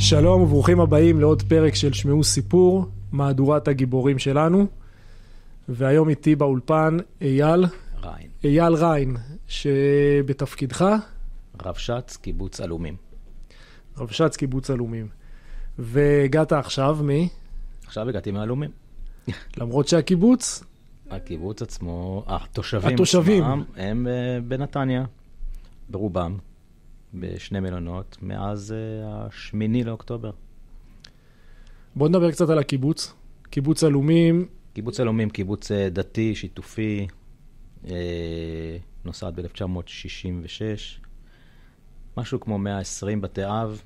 שלום וברוכים הבאים לעוד פרק של שמעו סיפור, מהדורת הגיבורים שלנו. והיום איתי באולפן אייל. ריין. אייל ריין, שבתפקידך? רבש"ץ קיבוץ עלומים. רבש"ץ קיבוץ עלומים. והגעת עכשיו מ? עכשיו הגעתי מעלומים. למרות שהקיבוץ? הקיבוץ עצמו, התושבים, התושבים. עצמם הם אה, בנתניה, ברובם. בשני מלונות מאז אה, השמיני לאוקטובר. בוא נדבר קצת על הקיבוץ. קיבוץ עלומים. קיבוץ עלומים, קיבוץ אה, דתי, שיתופי, אה, נוסד ב-1966. משהו כמו 120 בתי אב,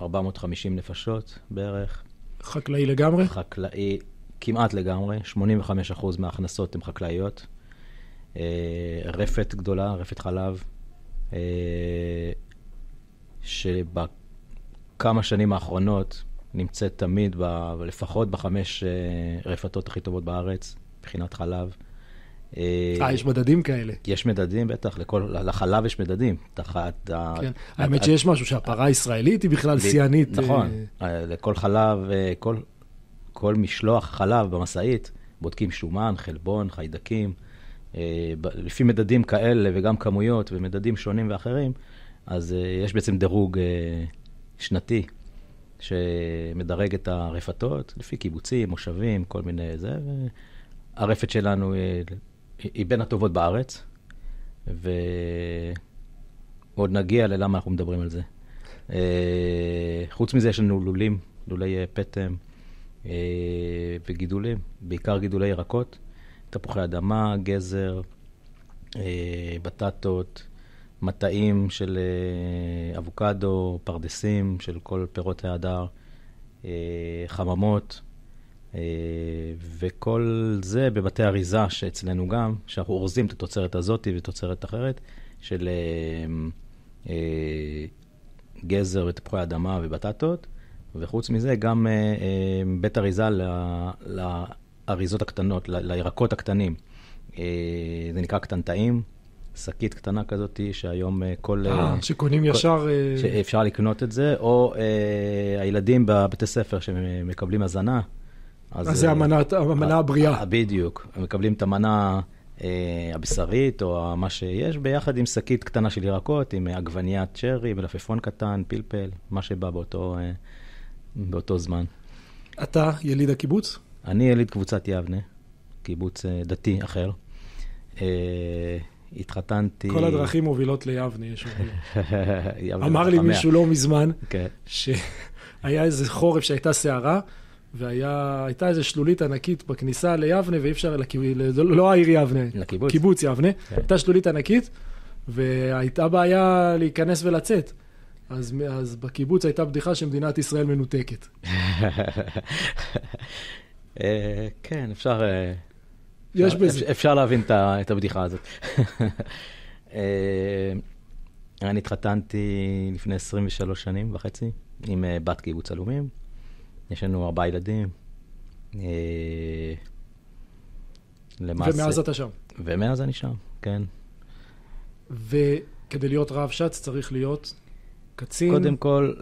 450 נפשות בערך. חקלאי לגמרי? חקלאי כמעט לגמרי, 85% מההכנסות הן חקלאיות. רפת גדולה, רפת חלב. שבכמה שנים האחרונות נמצאת תמיד, ב, לפחות בחמש אה, רפתות הכי טובות בארץ, מבחינת חלב. אה, אה, יש מדדים כאלה. יש מדדים, בטח, לכל, לחלב יש מדדים. תחת... כן, ה, האמת ה, שיש ה, משהו שהפרה הישראלית היא בכלל שיאנית. אה, נכון, אה... לכל חלב, כל, כל משלוח חלב במשאית, בודקים שומן, חלבון, חיידקים. לפי מדדים כאלה וגם כמויות ומדדים שונים ואחרים, אז uh, יש בעצם דירוג uh, שנתי שמדרג את הרפתות לפי קיבוצים, מושבים, כל מיני זה. והרפת שלנו היא, אה, היא בין הטובות בארץ, ועוד נגיע ללמה אנחנו מדברים על זה. Uh, חוץ מזה יש לנו לולים, לולי פטם uh, וגידולים, בעיקר גידולי ירקות, תפוחי אדמה, גזר, uh, בטטות. מטעים של אה, אבוקדו, פרדסים, של כל פירות ההדר, אה, חממות, אה, וכל זה בבתי אריזה שאצלנו גם, שאנחנו אורזים את התוצרת הזאת ותוצרת אחרת, של גזר ותפוחי אדמה ובטטות, וחוץ מזה גם בית אריזה לאריזות הקטנות, לירקות הקטנים. זה נקרא קטנטאים. שקית קטנה כזאת, שהיום אה, כל... אה, אה, שקונים כל, ישר... אה, שאפשר לקנות את זה, או אה, הילדים בבית הספר שמקבלים הזנה. אז, אז זה המנת, המנה הבריאה. בדיוק, הם מקבלים את המנה אה, הבשרית, או מה שיש, ביחד עם שקית קטנה של ירקות, עם עגבניית שרי, מלפפון קטן, פלפל, מה שבא באותו, אה, באותו זמן. אתה יליד הקיבוץ? אני יליד קבוצת יבנה, קיבוץ אה, דתי אחר. אה, התחתנתי... כל הדרכים מובילות ליבנה, יש אומרים. אמר לי מישהו לא מזמן, כן. שהיה איזה חורף שהייתה סערה, והייתה איזה שלולית ענקית בכניסה ליבנה, ואי אפשר, לא, לא העיר יבנה, לקיבוץ, קיבוץ יבנה, כן. הייתה שלולית ענקית, והייתה בעיה להיכנס ולצאת. אז, אז בקיבוץ הייתה בדיחה שמדינת ישראל מנותקת. אה, כן, אפשר... אה, יש בזה. אפשר להבין את הבדיחה הזאת. אה, אני התחתנתי לפני 23 שנים וחצי עם אה, בת קיבוץ הלאומים. יש לנו ארבעה ילדים. אה, למעשה... ומאז אתה שם. ומאז אני שם, כן. וכדי להיות רב שץ צריך להיות קצין? קודם כל,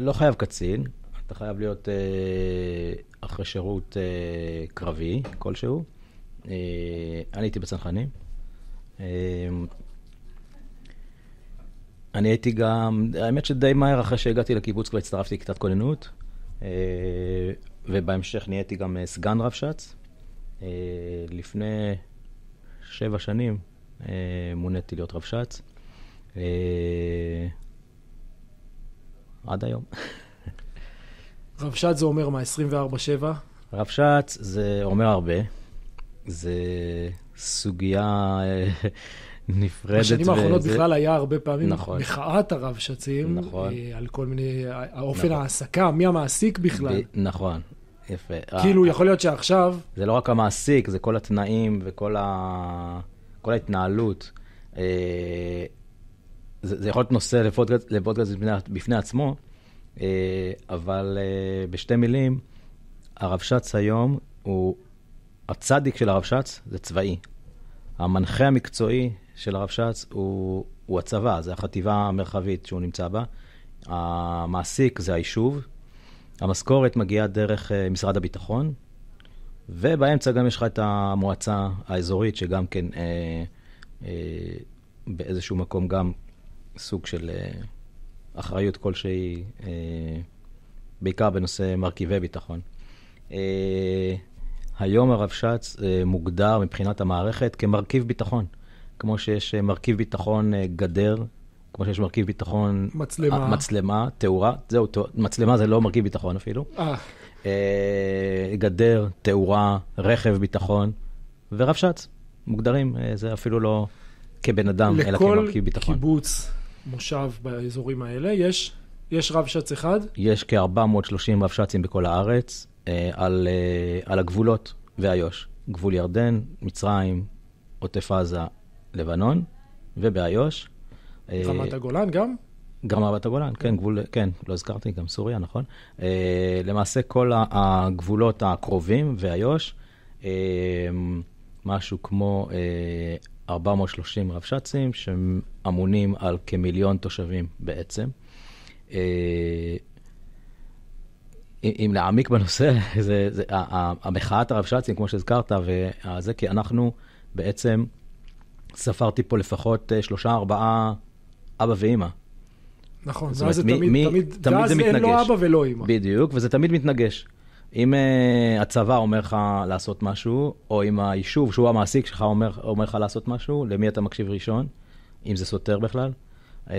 לא חייב קצין, אתה חייב להיות אחרי שירות קרבי כלשהו. אה, אני הייתי בצנחנים. אה, אני הייתי גם, האמת שדי מהר אחרי שהגעתי לקיבוץ כבר הצטרפתי לכיתת כוננות, אה, ובהמשך נהייתי גם סגן רבש"ץ. לפני שבע שנים מוניתי להיות רבש"ץ. עד היום. רבש"ץ זה אומר מה, 24-7? רבש"ץ זה אומר הרבה. זה סוגיה אה, נפרדת. בשנים האחרונות בכלל היה הרבה פעמים נכון. מחאת הרבש"צים, נכון. אה, על כל מיני, אה, אופן נכון. ההעסקה, מי המעסיק בכלל. ב... נכון, יפה. כאילו, יכול להיות שעכשיו... זה לא רק המעסיק, זה כל התנאים וכל ה... כל ההתנהלות. זה, זה יכול להיות נושא לפודקאסט, לפודקאסט בפני, בפני עצמו, אבל בשתי מילים, הרבש"ץ היום הוא הצדיק של הרב שץ זה צבאי. המנחה המקצועי של הרב שץ הוא, הוא הצבא, זה החטיבה המרחבית שהוא נמצא בה. המעסיק זה היישוב. המשכורת מגיעה דרך אה, משרד הביטחון, ובאמצע גם יש לך את המועצה האזורית, שגם כן אה, אה, באיזשהו מקום גם סוג של אה, אחריות כלשהי, אה, בעיקר בנושא מרכיבי ביטחון. אה, היום הרבש"ץ אה, מוגדר מבחינת המערכת כמרכיב ביטחון. כמו שיש אה, מרכיב ביטחון אה, גדר, כמו שיש מרכיב ביטחון... מצלמה. מצלמה, תאורה. זהו, מצלמה זה לא מרכיב ביטחון אפילו. אה. גדר, תאורה, רכב ביטחון ורבש"ץ. מוגדרים, זה אפילו לא כבן אדם, אלא כמרכיב ביטחון. לכל קיבוץ, מושב באזורים האלה, יש, יש רבש"ץ אחד? יש כ-430 רבש"צים בכל הארץ. אה, על, אה, על הגבולות ואיו"ש. גבול ירדן, מצרים, עוטף עזה, לבנון ובאיו"ש. אה, רמת הגולן גם? גם רמת הגולן, כן, גבול, כן, לא הזכרתי, גם סוריה, נכון. אה, למעשה כל הגבולות הקרובים ואיו"ש, אה, משהו כמו אה, 430 רבש"צים, שהם אמונים על כמיליון תושבים בעצם. אה, אם להעמיק בנושא, זה, זה המחאת הרבש"צים, כמו שהזכרת, וזה כי אנחנו בעצם, ספרתי פה לפחות אה, שלושה, ארבעה אבא ואימא. נכון, ואז זה תמיד, מי, תמיד, תמיד זה מתנגש. אין לא אבא ולא אימא. בדיוק, וזה תמיד מתנגש. אם uh, הצבא אומר לך לעשות משהו, או אם היישוב, שהוא המעסיק שלך, אומר, אומר לך לעשות משהו, למי אתה מקשיב ראשון, אם זה סותר בכלל. Uh,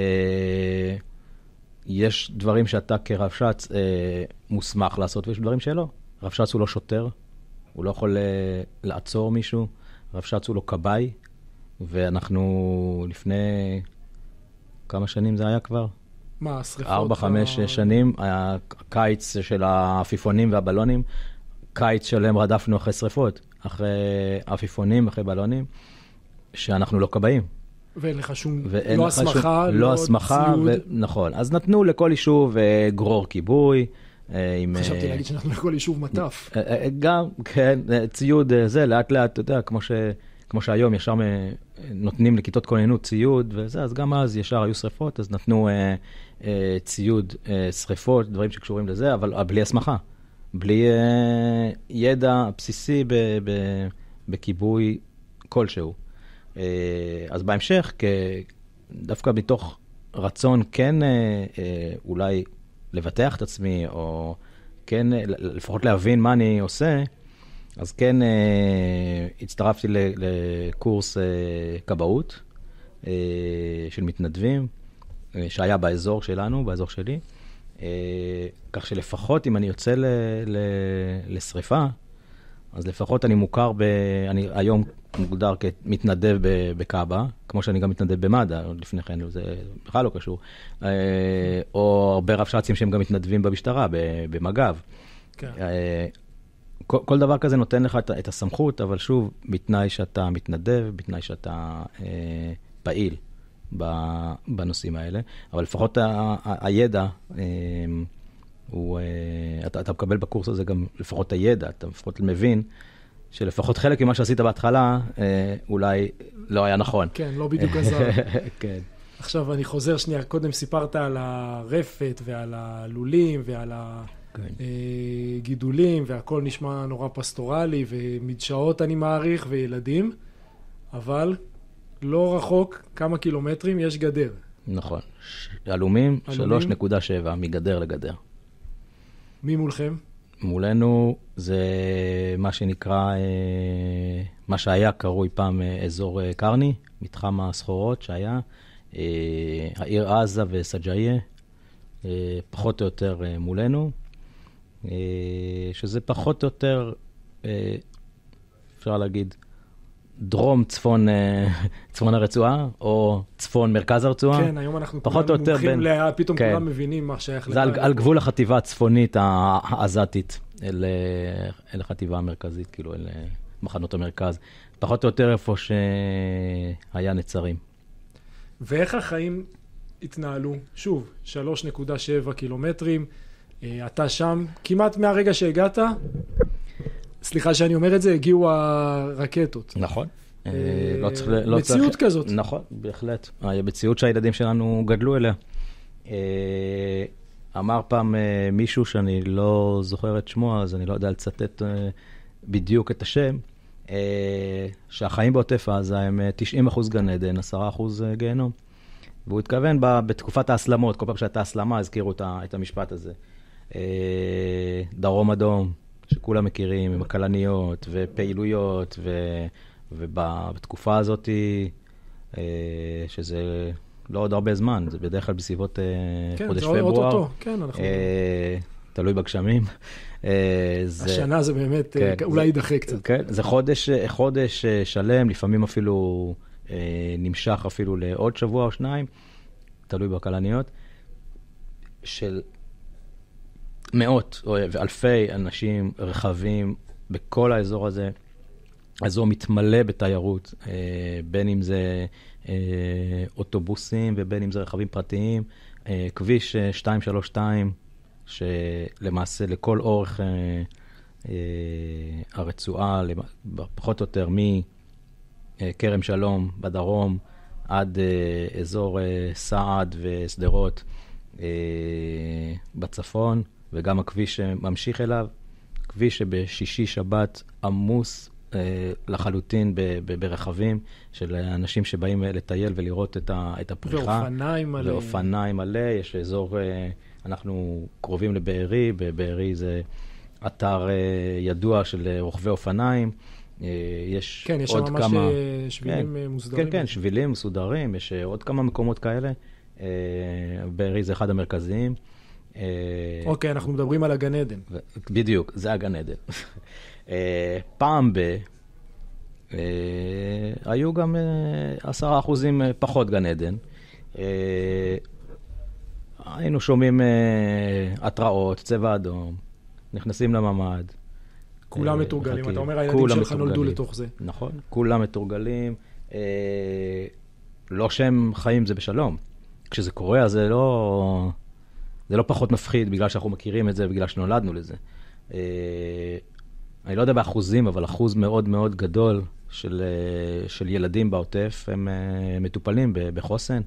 יש דברים שאתה כרבש"ץ אה, מוסמך לעשות, ויש דברים שלא. רבש"ץ הוא לא שוטר, הוא לא יכול אה, לעצור מישהו, רבש"ץ הוא לא כבאי, ואנחנו לפני... כמה שנים זה היה כבר? מה, השריפות? ארבע, חמש או... שנים, אה, הקיץ של העפיפונים והבלונים, קיץ שלם רדפנו אחרי שריפות, אחרי עפיפונים, אחרי בלונים, שאנחנו לא כבאים. ואין לך שום, ואין לא הסמכה, שום, לא, לא הסמכה, ציוד. ו... נכון. אז נתנו לכל יישוב אה, גרור כיבוי. אה, עם, אה, חשבתי אה, להגיד שאנחנו לכל יישוב מטף. אה, אה גם, כן, ציוד זה, לאט לאט, אתה יודע, כמו, ש, כמו שהיום ישר נותנים לכיתות כוננות ציוד וזה, אז גם אז ישר היו שריפות, אז נתנו אה, אה, ציוד, אה, שריפות, דברים שקשורים לזה, אבל בלי הסמכה, בלי אה, ידע בסיסי בכיבוי כלשהו. אה, אז בהמשך, דווקא מתוך רצון כן אה, אה, אולי לבטח את עצמי, או כן לפחות להבין מה אני עושה, אז כן הצטרפתי לקורס כבאות של מתנדבים, שהיה באזור שלנו, באזור שלי. כך שלפחות אם אני יוצא לשריפה, אז לפחות אני מוכר, ב... אני היום מוגדר כמתנדב בקאבה, כמו שאני גם מתנדב במד"א, לפני כן זה בכלל לא קשור, אה, או הרבה רבש"צים שהם גם מתנדבים במשטרה, במג"ב. כן. אה, כל, דבר כזה נותן לך את, הסמכות, אבל שוב, בתנאי שאתה מתנדב, בתנאי שאתה אה, פעיל בנושאים האלה, אבל לפחות ה, ה, הידע... הוא, אה, אתה, אתה מקבל בקורס הזה גם לפחות את הידע, אתה לפחות מבין שלפחות חלק ממה שעשית בהתחלה אה, אולי לא היה נכון. כן, לא בדיוק עזר. כן. עכשיו, אני חוזר שנייה, קודם סיפרת על הרפת ועל הלולים ועל הגידולים, כן. אה, והכל נשמע נורא פסטורלי, ומדשאות אני מעריך, וילדים, אבל לא רחוק, כמה קילומטרים, יש גדר. נכון. עלומים, 3.7 מגדר לגדר. מי מולכם? מולנו זה מה שנקרא, אה, מה שהיה קרוי פעם אה, אזור אה, קרני, מתחם הסחורות שהיה, העיר עזה וסג'איה, פחות או יותר מולנו, שזה פחות או יותר, אפשר להגיד, דרום צפון אה, צפון הרצועה או צפון מרכז הרצועה. כן, היום אנחנו פחות או יותר בין... לה, פתאום כן. כולם מבינים מה שייך לזה. זה על, על גבול החטיבה הצפונית העזתית אל, אה, אל החטיבה המרכזית, כאילו אל אה, מחנות המרכז. פחות או יותר איפה שהיה נצרים. ואיך החיים התנהלו? שוב, 3.7 קילומטרים, אתה שם כמעט מהרגע שהגעת סליחה שאני אומר את זה, הגיעו הרקטות. נכון. אה, אה, לא צריך... לא מציאות צריך... כזאת. נכון, בהחלט. אה, המציאות שהילדים שלנו גדלו אליה. אמר פעם מישהו שאני לא זוכר את שמו, אז אני לא יודע לצטט בדיוק את השם, שהחיים בעוטף עזה הם 90% אחוז גן עדן, 10% אחוז גיהנום. והוא התכוון בתקופת ההסלמות, כל פעם שהייתה הסלמה הזכירו את המשפט הזה. דרום אדום, שכולם מכירים, עם הכלניות ופעילויות, ו, ובתקופה הזאת, אה, שזה לא עוד הרבה זמן, זה בדרך כלל בסביבות כן, חודש פברואר. כן, זה עוד אותו, כן, אנחנו... אה, תלוי בגשמים. אה, זה, השנה זה באמת, כן, אולי יידחה קצת. כן, זה חודש, חודש שלם, לפעמים אפילו נמשך אפילו לעוד שבוע או שניים, תלוי בכלניות, של מאות ואלפי אנשים רחבים בכל האזור הזה. האזור מתמלא בתיירות, אה, בין אם זה אה, אוטובוסים ובין אם זה רכבים פרטיים. אה, כביש 232, שלמעשה לכל אורך הרצועה, פחות או יותר מכרם שלום בדרום עד אזור סעד ושדרות בצפון. וגם הכביש שממשיך אליו, כביש שבשישי-שבת עמוס אה, לחלוטין ברכבים של אנשים שבאים לטייל ולראות את, ה, את הפריחה. ואופניים מלא. ואופניים מלא, יש אזור, אה, אנחנו קרובים לבארי, בבארי זה אתר אה, ידוע של רוכבי אופניים. יש כן, עוד כמה... כן, יש שם ממש כן, שבילים כן, מוסדרים. כן, כן, שבילים מסודרים, יש עוד כמה מקומות כאלה. בארי זה אחד המרכזיים. אה, אוקיי, okay, אנחנו מדברים על הגן עדן. בדיוק, זה הגן עדן. אה, פעם ב... אה, היו גם עשרה אחוזים פחות גן עדן. היינו שומעים התראות, צבע אדום, נכנסים לממ"ד. כולם מתורגלים, אתה אומר הילדים שלך נולדו לתוך זה. נכון, כולם מתורגלים. לא שהם חיים זה בשלום. כשזה קורה, אז זה לא... זה לא פחות מפחיד בגלל שאנחנו מכירים את זה, בגלל שנולדנו לזה. אה, אני לא יודע באחוזים, אבל אחוז מאוד מאוד גדול של, אה, של ילדים בעוטף, הם אה, מטופלים בחוסן.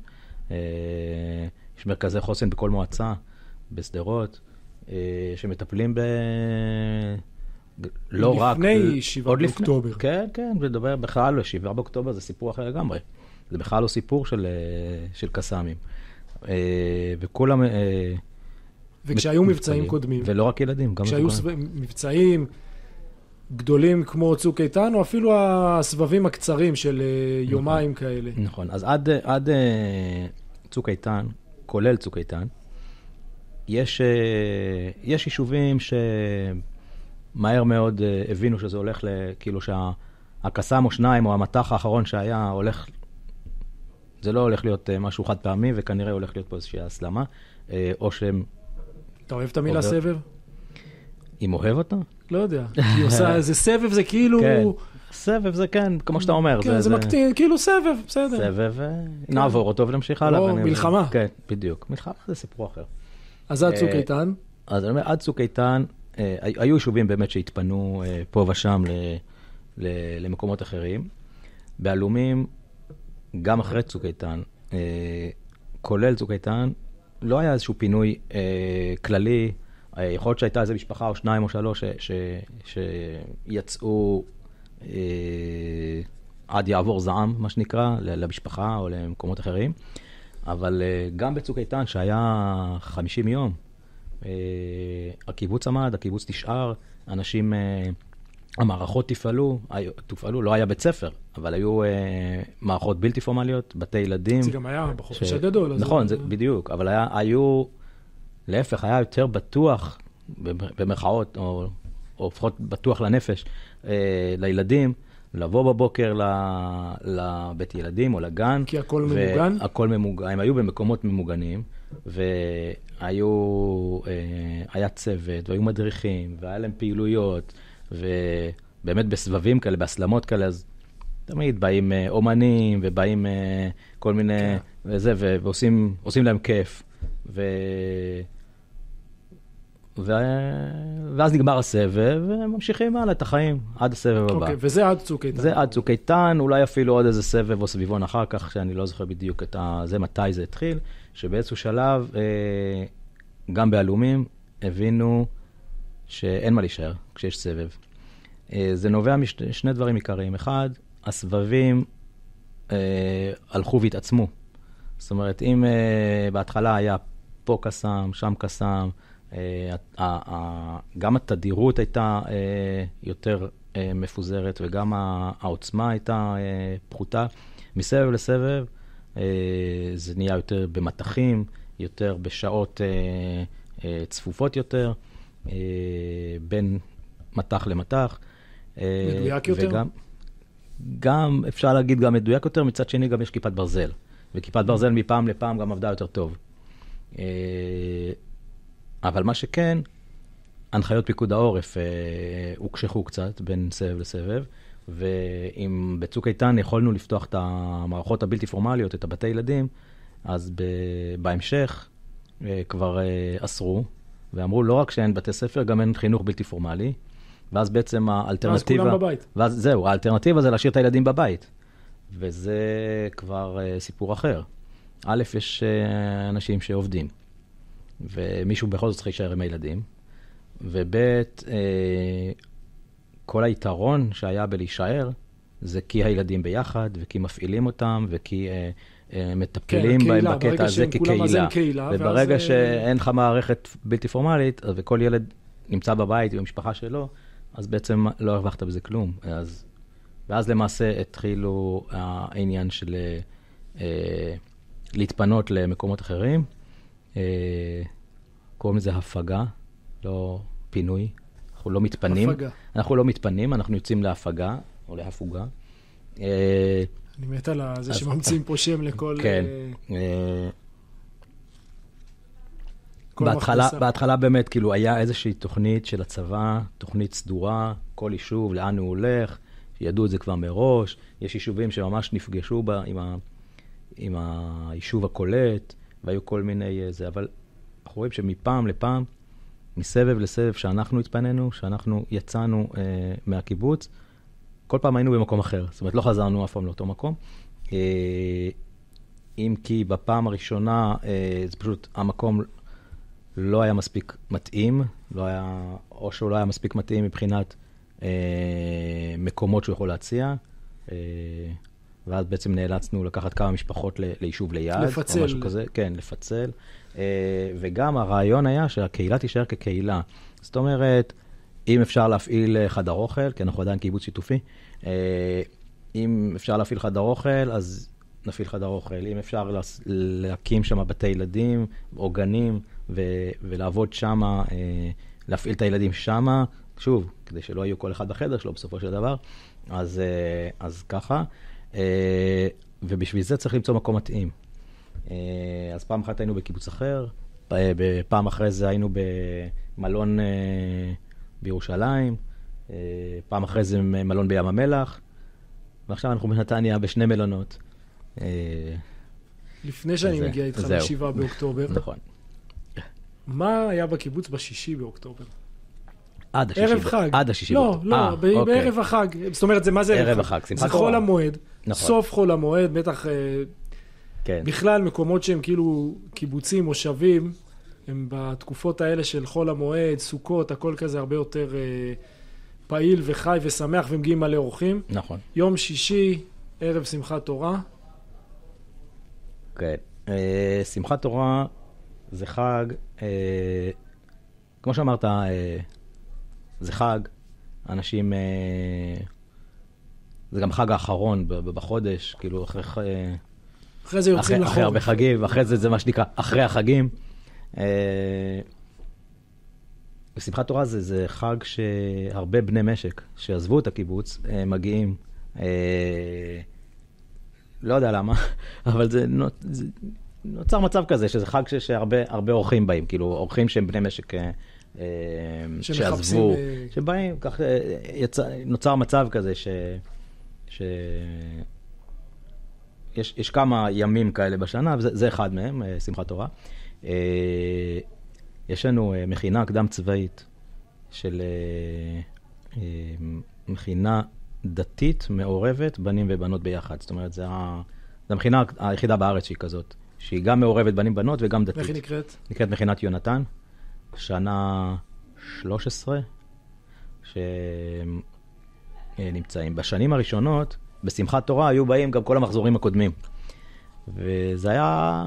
יש מרכזי חוסן בכל מועצה, בשדרות, שמטפלים ב... לא לפני רק... לפני 7 באוקטובר. לפני, כן, כן, לדבר בכלל, 7 באוקטובר זה סיפור אחר לגמרי. זה בכלל לא סיפור של, של קסאמים. וכולם... וכשהיו מבצעים קודמים. ולא רק ילדים, גם כשהיו סב... מבצעים גדולים כמו צוק איתן, או אפילו הסבבים הקצרים של אה, נכון. יומיים כאלה. נכון, אז עד, אה, עד אה, צוק איתן, כולל צוק איתן, יש, יש יישובים שמהר מאוד הבינו שזה הולך, ל... כאילו שהקסאם או שניים, או המטח האחרון שהיה, הולך זה לא הולך להיות משהו חד פעמי, וכנראה הולך להיות פה איזושהי הסלמה, או שהם אתה אוהב את המילה סבב? אם אוהב אותה? לא יודע. היא עושה איזה סבב, זה כאילו... כן. סבב זה כן, כמו שאתה אומר. כן, זה, מקטין, כאילו סבב, בסדר. סבב, אה, כן. נעבור אותו ונמשיך הלאה. או לא, מלחמה. כן, בדיוק. מלחמה זה סיפור אחר. אז עד צוק אה, איתן? אז אני אומר, עד צוק איתן, אה, היו יישובים באמת שהתפנו פה ושם למקומות אחרים. בעלומים, גם אחרי צוק איתן, כולל צוק איתן, לא היה איזשהו פינוי אה, כללי. אה, יכול להיות שהייתה איזו משפחה או שניים או שלוש ש, ש, שיצאו אה, עד יעבור זעם, מה שנקרא, למשפחה או למקומות אחרים. אבל אה, גם בצוק איתן, שהיה 50 יום, אה, הקיבוץ עמד, הקיבוץ נשאר, אנשים... אה, המערכות תפעלו, תופעלו, לא היה בית ספר, אבל היו אה, מערכות בלתי פורמליות, בתי ילדים. זה גם היה בחופש הגדול. ש... נכון, זה... זה בדיוק, אבל היה, היו, להפך, היה יותר בטוח, במרכאות, או, או לפחות בטוח לנפש, אה, לילדים, לבוא בבוקר ל, לבית ילדים או לגן. כי הכל ו- ממוגן? הכל ממוגן, הם היו במקומות ממוגנים, והיו, אה, היה צוות, והיו מדריכים, והיה להם פעילויות. ובאמת בסבבים כאלה, בהסלמות כאלה, אז תמיד באים אה, אומנים ובאים אה, כל מיני, כן. וזה, ו- ועושים להם כיף. ו... ו... ואז נגמר הסבב, וממשיכים הלאה את החיים עד הסבב okay, הבא. אוקיי, וזה עד צוק איתן. זה עד צוק איתן, אולי אפילו עוד איזה סבב או סביבון אחר כך, שאני לא זוכר בדיוק את ה... זה, מתי זה התחיל, שבאיזשהו שלב, אה, גם בעלומים, הבינו שאין מה להישאר כשיש סבב. אה, זה נובע משני דברים עיקריים. אחד, הסבבים אה, הלכו והתעצמו. זאת אומרת, אם אה, בהתחלה היה פה קסאם, שם קסאם, אה, ה, ה, גם התדירות הייתה אה, יותר אה, מפוזרת וגם העוצמה הייתה אה, פחותה. מסבב לסבב אה, זה נהיה יותר במטחים, יותר בשעות אה, אה, צפופות יותר. אה, בין מטח למטח. אה, מדויק יותר? וגם, גם, אפשר להגיד גם מדויק יותר, מצד שני גם יש כיפת ברזל. וכיפת ברזל מפעם לפעם גם עבדה יותר טוב. אה, אבל מה שכן, הנחיות פיקוד העורף הוקשחו קצת בין סבב לסבב, ואם בצוק איתן יכולנו לפתוח את המערכות הבלתי פורמליות, את הבתי ילדים, אז בהמשך כבר אסרו, ואמרו, לא רק שאין בתי ספר, גם אין חינוך בלתי פורמלי. ואז בעצם האלטרנטיבה... ואז כולם בבית. ואז זהו, האלטרנטיבה זה להשאיר את הילדים בבית. וזה כבר uh, סיפור אחר. א', יש uh, אנשים שעובדים, ומישהו בכל זאת צריך להישאר עם הילדים, וב', uh, כל היתרון שהיה בלהישאר, זה כי הילדים ביחד, וכי מפעילים אותם, וכי uh, מטפלים אה, כן, בהם בקטע הזה כקהילה. קהילה, וברגע ואז... אה, שאין לך מערכת בלתי פורמלית, וכל ילד נמצא בבית עם המשפחה שלו, אז בעצם לא הרווחת בזה כלום. אז, ואז למעשה התחילו העניין של אה, אה, להתפנות למקומות אחרים. אה, קוראים לזה הפגה, לא פינוי. אנחנו לא מתפנים. הפגה. אנחנו לא מתפנים, אנחנו יוצאים להפגה, או להפוגה. אה, אני מת על זה שממציאים פה שם לכל... כן. אה, אה, בהתחלה, בהתחלה באמת, כאילו, היה איזושהי תוכנית של הצבא, תוכנית סדורה, כל יישוב, לאן הוא הולך, ידעו את זה כבר מראש. יש יישובים שממש נפגשו בה עם, ה, עם היישוב הקולט, והיו כל מיני אה, זה, אבל אנחנו רואים שמפעם לפעם, מסבב לסבב, שאנחנו התפנינו, שאנחנו יצאנו אה, מהקיבוץ, כל פעם היינו במקום אחר. זאת אומרת, לא חזרנו אף פעם לאותו מקום. אה, אם כי בפעם הראשונה, אה, זה פשוט, המקום לא היה מספיק מתאים, לא היה, או שהוא לא היה מספיק מתאים מבחינת אה, מקומות שהוא יכול להציע. ואז בעצם נאלצנו לקחת כמה משפחות ליישוב ליד. לפצל. או משהו כזה, כן, לפצל. וגם הרעיון היה שהקהילה תישאר כקהילה. זאת אומרת, אם אפשר להפעיל אה, חדר אוכל, כי אנחנו עדיין קיבוץ שיתופי, אה, אם אפשר להפעיל חדר אוכל, אז נפעיל חדר אוכל. אם אפשר להקים שם בתי ילדים או גנים ו- ולעבוד שם, אה, להפעיל את הילדים שם, שוב, כדי שלא יהיו כל אחד בחדר שלו בסופו של דבר, אז, אז ככה. ובשביל זה צריך למצוא מקום מתאים. אז פעם אחת היינו בקיבוץ אחר, פעם אחרי זה היינו במלון... בירושלים, אה, פעם אחרי זה אה, מלון בים המלח, ועכשיו אנחנו בנתניה בשני מלונות. אה, לפני שאני מגיע איתך ל באוקטובר. נכון. מה היה בקיבוץ בשישי באוקטובר? עד השישי. ערב חג. עד השישי. לא, לא, אוקיי. בערב החג. זאת אומרת, מה זה ערב, ערב החג? זה חול המועד, נכון. סוף חול המועד, בטח כן. בכלל מקומות שהם כאילו קיבוצים, מושבים, הם בתקופות האלה של חול המועד, סוכות, הכל כזה הרבה יותר אה, פעיל וחי ושמח ומגיעים מלא אורחים. נכון. יום שישי, ערב שמחת תורה. כן. אה, שמחת תורה זה חג, אה, כמו שאמרת, אה, זה חג, אנשים... אה, זה גם חג האחרון בחודש, כאילו אחרי... אה, אחרי זה יוצאים לחורף. אחרי הרבה חגים, אחרי זה זה מה שנקרא אחרי החגים. אה, שמחת תורה זה, זה חג שהרבה בני משק שעזבו את הקיבוץ אה, מגיעים. אה, לא יודע למה, אבל זה, זה נוצר מצב כזה, שזה חג שהרבה אורחים באים, כאילו אורחים שהם בני משק שעזבו, שבאים, כך יצא, נוצר מצב כזה ש... ש... יש, יש כמה ימים כאלה בשנה, וזה אחד מהם, שמחת תורה. אה, יש לנו אה, מכינה קדם צבאית של אה, מכינה דתית מעורבת, בנים ובנות ביחד. זאת אומרת, זו המכינה היחידה בארץ שהיא כזאת, שהיא גם מעורבת בנים ובנות וגם דתית. איך היא נקראת? נקראת מכינת יונתן, שנה 13, שנמצאים. בשנים הראשונות, בשמחת תורה היו באים גם כל המחזורים הקודמים. וזה היה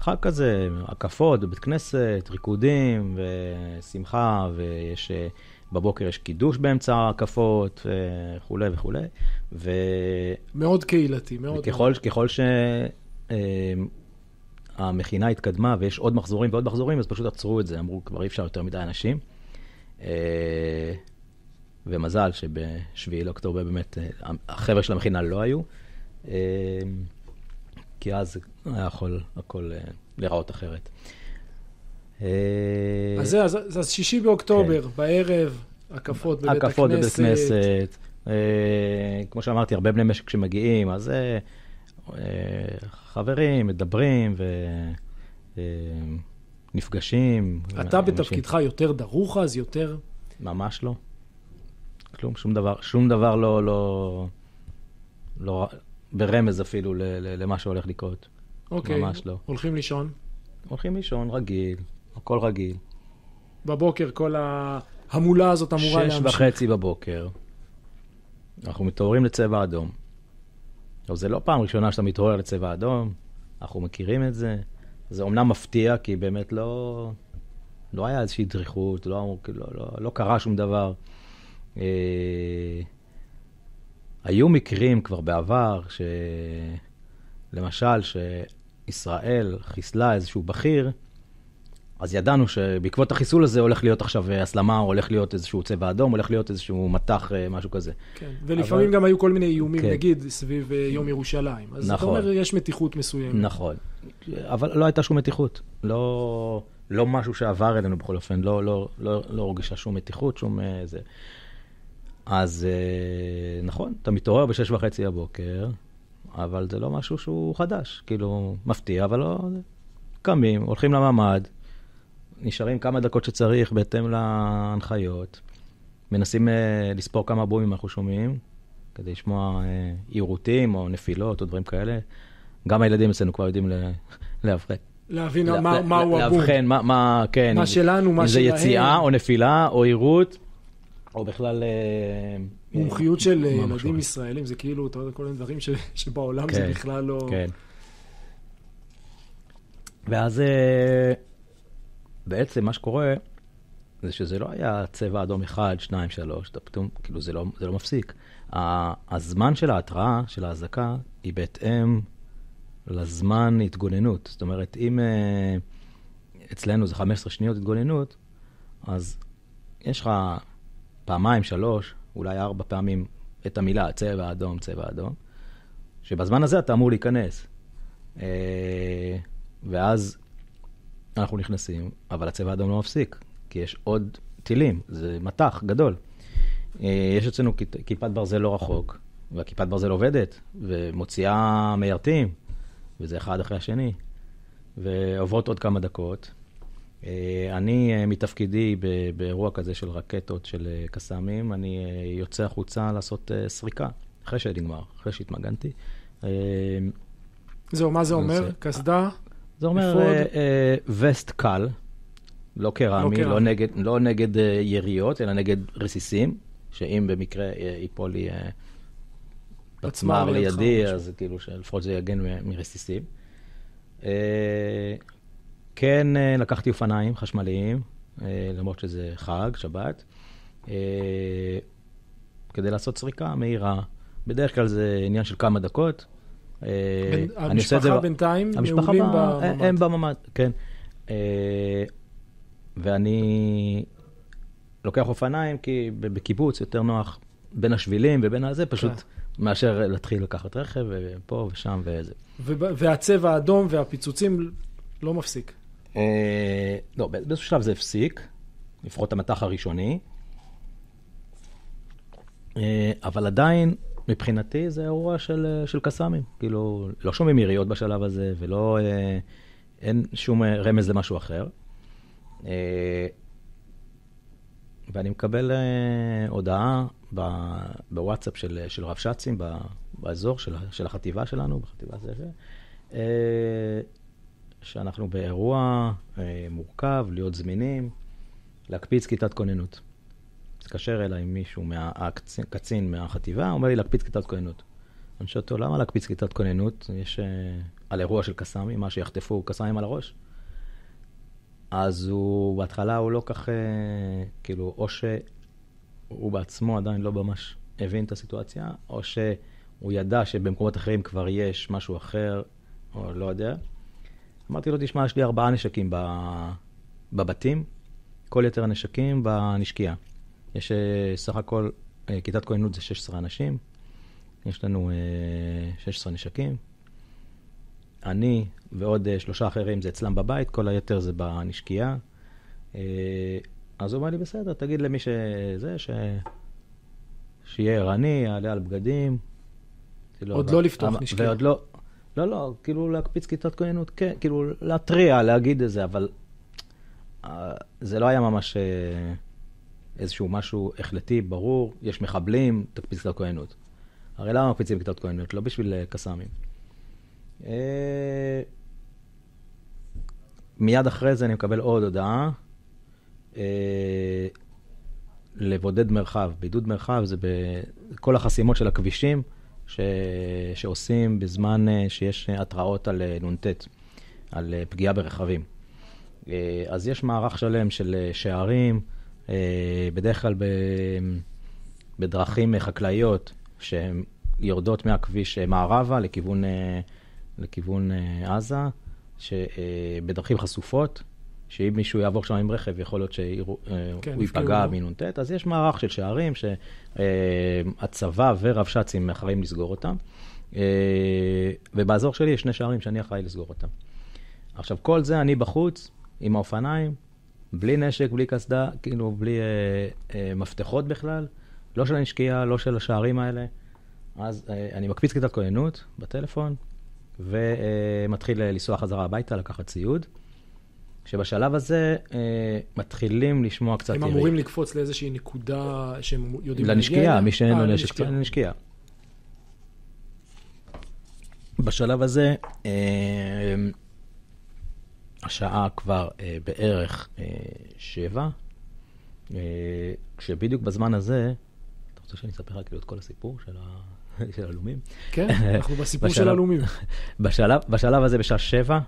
חג כזה, הקפות בית כנסת, ריקודים ושמחה, ויש... אה, בבוקר יש קידוש באמצע ההקפות אה, וכולי וכולי. ו... מאוד קהילתי, מאוד. וככל ככל שהמכינה אה, התקדמה ויש עוד מחזורים ועוד מחזורים, אז פשוט עצרו את זה, אמרו, כבר אי אפשר יותר מדי אנשים. ומזל שב-7 לאוקטובר באמת החבר'ה של המכינה לא היו. כי אז היה יכול הכל אה, להיראות אחרת. אה, אז זה, אז, שישי באוקטובר, כן. בערב, הקפות בבית הכנסת. הקפות בבית הכנסת. אה, כמו שאמרתי, הרבה בני משק שמגיעים, אז חברים, מדברים ונפגשים. אתה בתפקידך יותר דרוך אז, יותר? ממש לא. כלום, שום דבר, שום דבר לא, לא, לא, ברמז אפילו למה שהולך לקרות. אוקיי. ממש לא. הולכים לישון? הולכים לישון, רגיל, הכל רגיל. בבוקר כל ההמולה הזאת אמורה להמשיך. שש וחצי בבוקר, אנחנו מתעוררים לצבע אדום. עכשיו, זה לא פעם ראשונה שאתה מתעורר לצבע אדום, אנחנו מכירים את זה. זה אומנם מפתיע, כי באמת לא, לא היה איזושהי דריכות, לא, לא, לא, לא קרה שום דבר. אה, היו מקרים כבר בעבר, ש... למשל, שישראל חיסלה איזשהו בכיר, אז ידענו שבעקבות החיסול הזה הולך להיות עכשיו אה, הסלמה, או הולך להיות איזשהו צבע אדום, הולך להיות איזשהו מטח, אה, משהו כזה. כן, ולפעמים אבל... גם היו כל מיני איומים, כן. נגיד, סביב אה, יום ירושלים. אז נכון. אז אתה אומר, יש מתיחות מסוימת. נכון, אבל לא הייתה שום מתיחות. לא, לא משהו שעבר אלינו בכל אופן, לא, לא, לא, לא הרגישה שום מתיחות, שום זה. אז אה, נכון, אתה מתעורר בשש וחצי הבוקר, אבל זה לא משהו שהוא חדש, כאילו, מפתיע, אבל לא... קמים, הולכים לממ"ד, נשארים כמה דקות שצריך בהתאם להנחיות, מנסים אה, לספור כמה בומים אנחנו שומעים, כדי לשמוע אה, עירותים או נפילות או דברים כאלה. גם הילדים אצלנו כבר יודעים לאבחן. להבין מהו הבום. לאבחן, מה, כן. מה שלנו, מה שלהם. אם זה יציאה או נפילה או עירות. או בכלל... אה, מומחיות של אה, ילדים ישראלים, זה כאילו, אתה יודע, כל מיני דברים ש, שבעולם כן, זה בכלל לא... כן. ואז אה, בעצם מה שקורה, זה שזה לא היה צבע אדום אחד, שניים, שלוש, אתה פתאום, כאילו, זה לא, זה לא מפסיק. הזמן של ההתראה, של האזעקה, היא בהתאם לזמן התגוננות. זאת אומרת, אם אצלנו זה 15 שניות התגוננות, אז יש לך... פעמיים, שלוש, אולי ארבע פעמים את המילה צבע אדום, צבע אדום, שבזמן הזה אתה אמור להיכנס. אה, ואז אנחנו נכנסים, אבל הצבע האדום לא מפסיק, כי יש עוד טילים, זה מטח גדול. אה, יש אצלנו כיפת ברזל לא רחוק, והכיפת ברזל עובדת, ומוציאה מיירטים, וזה אחד אחרי השני, ועוברות עוד כמה דקות, אה, אני, אה, מתפקידי באירוע כזה של רקטות, של אה, קסאמים, אני יוצא החוצה לעשות סריקה, אחרי שנגמר, אחרי שהתמגנתי. זהו, מה זה אומר? קסדה? זה אומר וסט קל, לא קרמי, לא, לא נגד, לא נגד יריות, אלא נגד רסיסים, שאם במקרה ייפול לי פצמ"ר לידי, אז כאילו שלפחות זה יגן מרסיסים. כן אה, לקחתי אופניים חשמליים, אה, למרות שזה חג, שבת, אה, כדי לעשות סריקה מהירה. בדרך כלל זה עניין של כמה דקות. בין, המשפחה זה... בינתיים המשפחה מעולים בממ"ד. הם בממ"ד, כן. ואני לוקח אופניים, כי בקיבוץ יותר נוח בין השבילים ובין הזה, פשוט כן. מאשר להתחיל לקחת רכב, ופה ושם וזה. והצבע האדום והפיצוצים לא מפסיק. אה, לא, באיזשהו שלב זה הפסיק, לפחות המטח הראשוני. אה, אבל עדיין, מבחינתי זה אירוע של, אה, של קסאמים. כאילו, לא שומעים יריות בשלב הזה, ולא... אין שום רמז למשהו אחר. ואני מקבל הודעה בוואטסאפ של, של רבש"צים, באזור של, של החטיבה שלנו, בחטיבה זה, שאנחנו באירוע אה, מורכב, להיות זמינים, להקפיץ כיתת כוננות. מתקשר אליי מישהו, מה, הקצין, קצין מהחטיבה, אומר לי להקפיץ כיתת כוננות. אני שואל אותו, למה להקפיץ כיתת כוננות? יש אה, על אירוע של קסאמים, מה שיחטפו קסאמים על הראש. אז הוא, בהתחלה הוא לא כך, אה, כאילו, או שהוא בעצמו עדיין לא ממש הבין את הסיטואציה, או שהוא ידע שבמקומות אחרים כבר יש משהו אחר, או לא יודע. אמרתי לו, תשמע, יש לי ארבעה נשקים בבתים, כל יתר הנשקים בנשקייה. יש אה, סך הכל, אה, כיתת כהנות זה 16 אנשים, יש לנו 16 אה, נשקים. אני ועוד שלושה אחרים זה אצלם בבית, כל היתר זה בנשקייה. אז הוא אמר לי, בסדר, תגיד למי שזה, ש... שיהיה ערני, יעלה על בגדים. עוד לא לפתוח נשקייה. ועוד לא, לא, לא, כאילו להקפיץ כיתת כהנות, כן, כאילו להתריע, להגיד את זה, אבל אה, זה לא היה ממש אה, איזשהו משהו החלטי, ברור, יש מחבלים, תקפיץ כיתת כהנות. הרי למה מקפיצים כיתת כהנות? לא בשביל אה, קסאמים. מיד אחרי זה אני מקבל עוד הודעה. לבודד מרחב. בידוד מרחב זה בכל החסימות של הכבישים, ש... שעושים בזמן אה, שיש אה, התראות על אה, נ"ט, על פגיעה ברכבים. אז יש מערך שלם של שערים, בדרך כלל ב... בדרכים חקלאיות שהן יורדות מהכביש מערבה לכיוון, לכיוון עזה, שבדרכים חשופות, שאם מישהו יעבור שם עם רכב, יכול להיות שהוא אה, כן, יפגע מנ"ט, אז יש מערך של שערים שהצבא אה, ורבש"צים אחראים לסגור אותם, אה, ובאזור שלי יש שני שערים שאני אחראי לסגור אותם. עכשיו, כל זה אני בחוץ, עם האופניים, בלי נשק, בלי קסדה, כאילו, בלי אה, אה, מפתחות בכלל, לא של הנשקייה, לא של השערים האלה. אז אה, אני מקפיץ כיתת כהנות בטלפון, ומתחיל אה, לנסוע חזרה הביתה, לקחת ציוד. שבשלב הזה אה, מתחילים לשמוע קצת יריב. הם אמורים לקפוץ לאיזושהי נקודה שהם יודעים... לנשקייה, מי שאין לו אה, נשק, לנשקייה. בשלב הזה, אה, השעה כבר אה, בערך אה, שבע, אה, כשבדיוק בזמן הזה, אתה רוצה שאני אספר לך כאילו את כל הסיפור של ה... של הלומים? כן, אנחנו בסיפור בשלב, של הלומים. בשלב, בשלב הזה, בשעה שבע,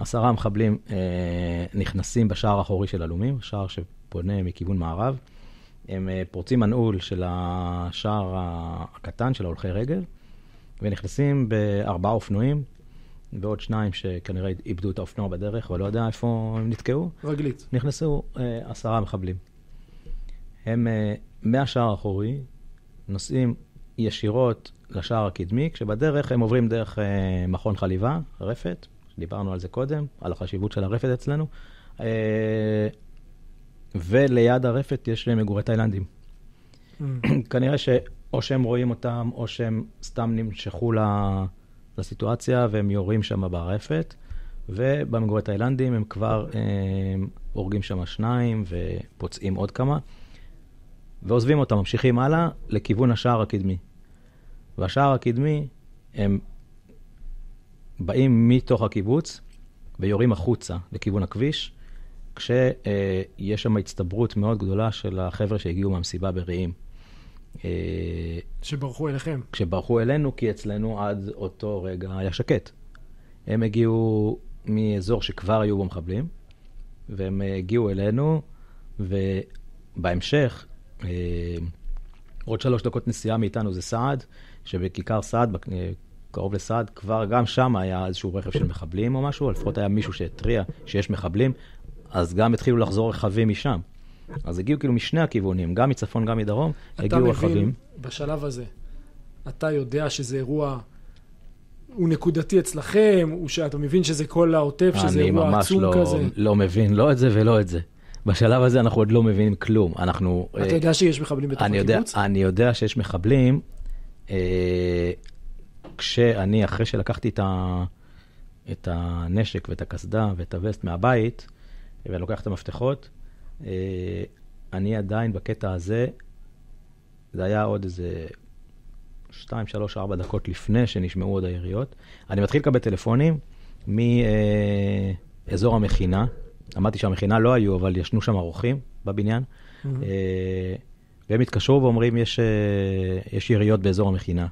עשרה מחבלים אה, נכנסים בשער האחורי של הלומים, שער שפונה מכיוון מערב. הם אה, פורצים מנעול של השער הקטן של ההולכי רגל, ונכנסים בארבעה אופנועים, ועוד שניים שכנראה איבדו את האופנוע בדרך, ולא יודע איפה הם נתקעו. רגלית. נכנסו אה, עשרה מחבלים. הם אה, מהשער האחורי נוסעים ישירות לשער הקדמי, כשבדרך הם עוברים דרך אה, מכון חליבה, רפת, דיברנו על זה קודם, על החשיבות של הרפת אצלנו. אה, וליד הרפת יש מגורי תאילנדים. Mm. כנראה שאו שהם רואים אותם, או שהם סתם נמשכו לסיטואציה והם יורים שם ברפת. ובמגורי תאילנדים הם כבר הם, אה, הורגים שם שניים ופוצעים עוד כמה, ועוזבים אותם, ממשיכים הלאה לכיוון השער הקדמי. והשער הקדמי, הם באים מתוך הקיבוץ ויורים החוצה לכיוון הכביש, כשיש שם הצטברות מאוד גדולה של החבר'ה שהגיעו מהמסיבה ברעים. אה, שברחו אליכם. כשברחו אלינו, כי אצלנו עד אותו רגע היה שקט. הם הגיעו מאזור שכבר היו בו מחבלים, והם הגיעו אלינו, ובהמשך, אה, עוד שלוש דקות נסיעה מאיתנו זה סעד, שבכיכר סעד, קרוב לסעד, כבר גם שם היה איזשהו רכב של מחבלים או משהו, לפחות היה מישהו שהתריע שיש מחבלים, אז גם התחילו לחזור רכבים משם. אז הגיעו כאילו משני הכיוונים, גם מצפון, גם מדרום, הגיעו רכבים. אתה מבין, בשלב הזה, אתה יודע שזה אירוע, הוא נקודתי אצלכם, הוא שאתה מבין שזה כל העוטף, שזה אירוע עצום לא, כזה. אני ממש לא מבין, לא את זה ולא את זה. בשלב הזה אנחנו עוד לא מבינים כלום. אנחנו... אתה אה, יודע שיש מחבלים בתוך אני הקיבוץ? יודע, אני יודע שיש מחבלים. אה, כשאני, אחרי שלקחתי את, ה, את הנשק ואת הקסדה ואת הווסט מהבית, אה, ואני לוקח את המפתחות, אה, אני עדיין בקטע הזה, זה היה עוד איזה 2, 3, 4 דקות לפני שנשמעו עוד היריות. אני מתחיל לקבל טלפונים מאזור אה, המכינה. אמרתי שהמכינה לא היו, אבל ישנו שם אורחים בבניין. Mm-hmm. והם התקשרו ואומרים, יש, יש יריות באזור המכינה.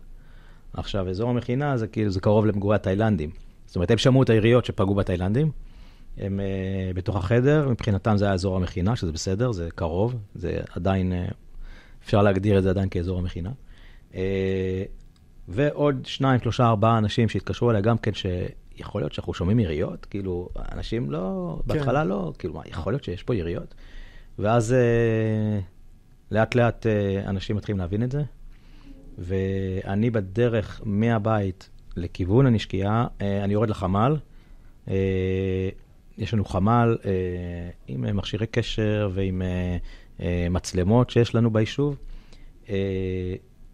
עכשיו, אזור המכינה זה כאילו, זה קרוב למגורי התאילנדים. זאת אומרת, הם שמעו את היריות שפגעו בתאילנדים, הם uh, בתוך החדר, מבחינתם זה היה אזור המכינה, שזה בסדר, זה קרוב, זה עדיין, uh, אפשר להגדיר את זה עדיין כאזור המכינה. Uh, ועוד שניים, שלושה, ארבעה אנשים שהתקשרו אליה גם כן, שיכול להיות שאנחנו שומעים יריות, כאילו, אנשים לא, כן. בהתחלה לא, כאילו, מה, יכול להיות שיש פה יריות? ואז uh, לאט לאט uh, אנשים מתחילים להבין את זה, ואני בדרך מהבית לכיוון הנשקייה, אה, אני יורד לחמ"ל. אה, יש לנו חמ"ל אה, עם מכשירי קשר ועם מצלמות שיש לנו ביישוב.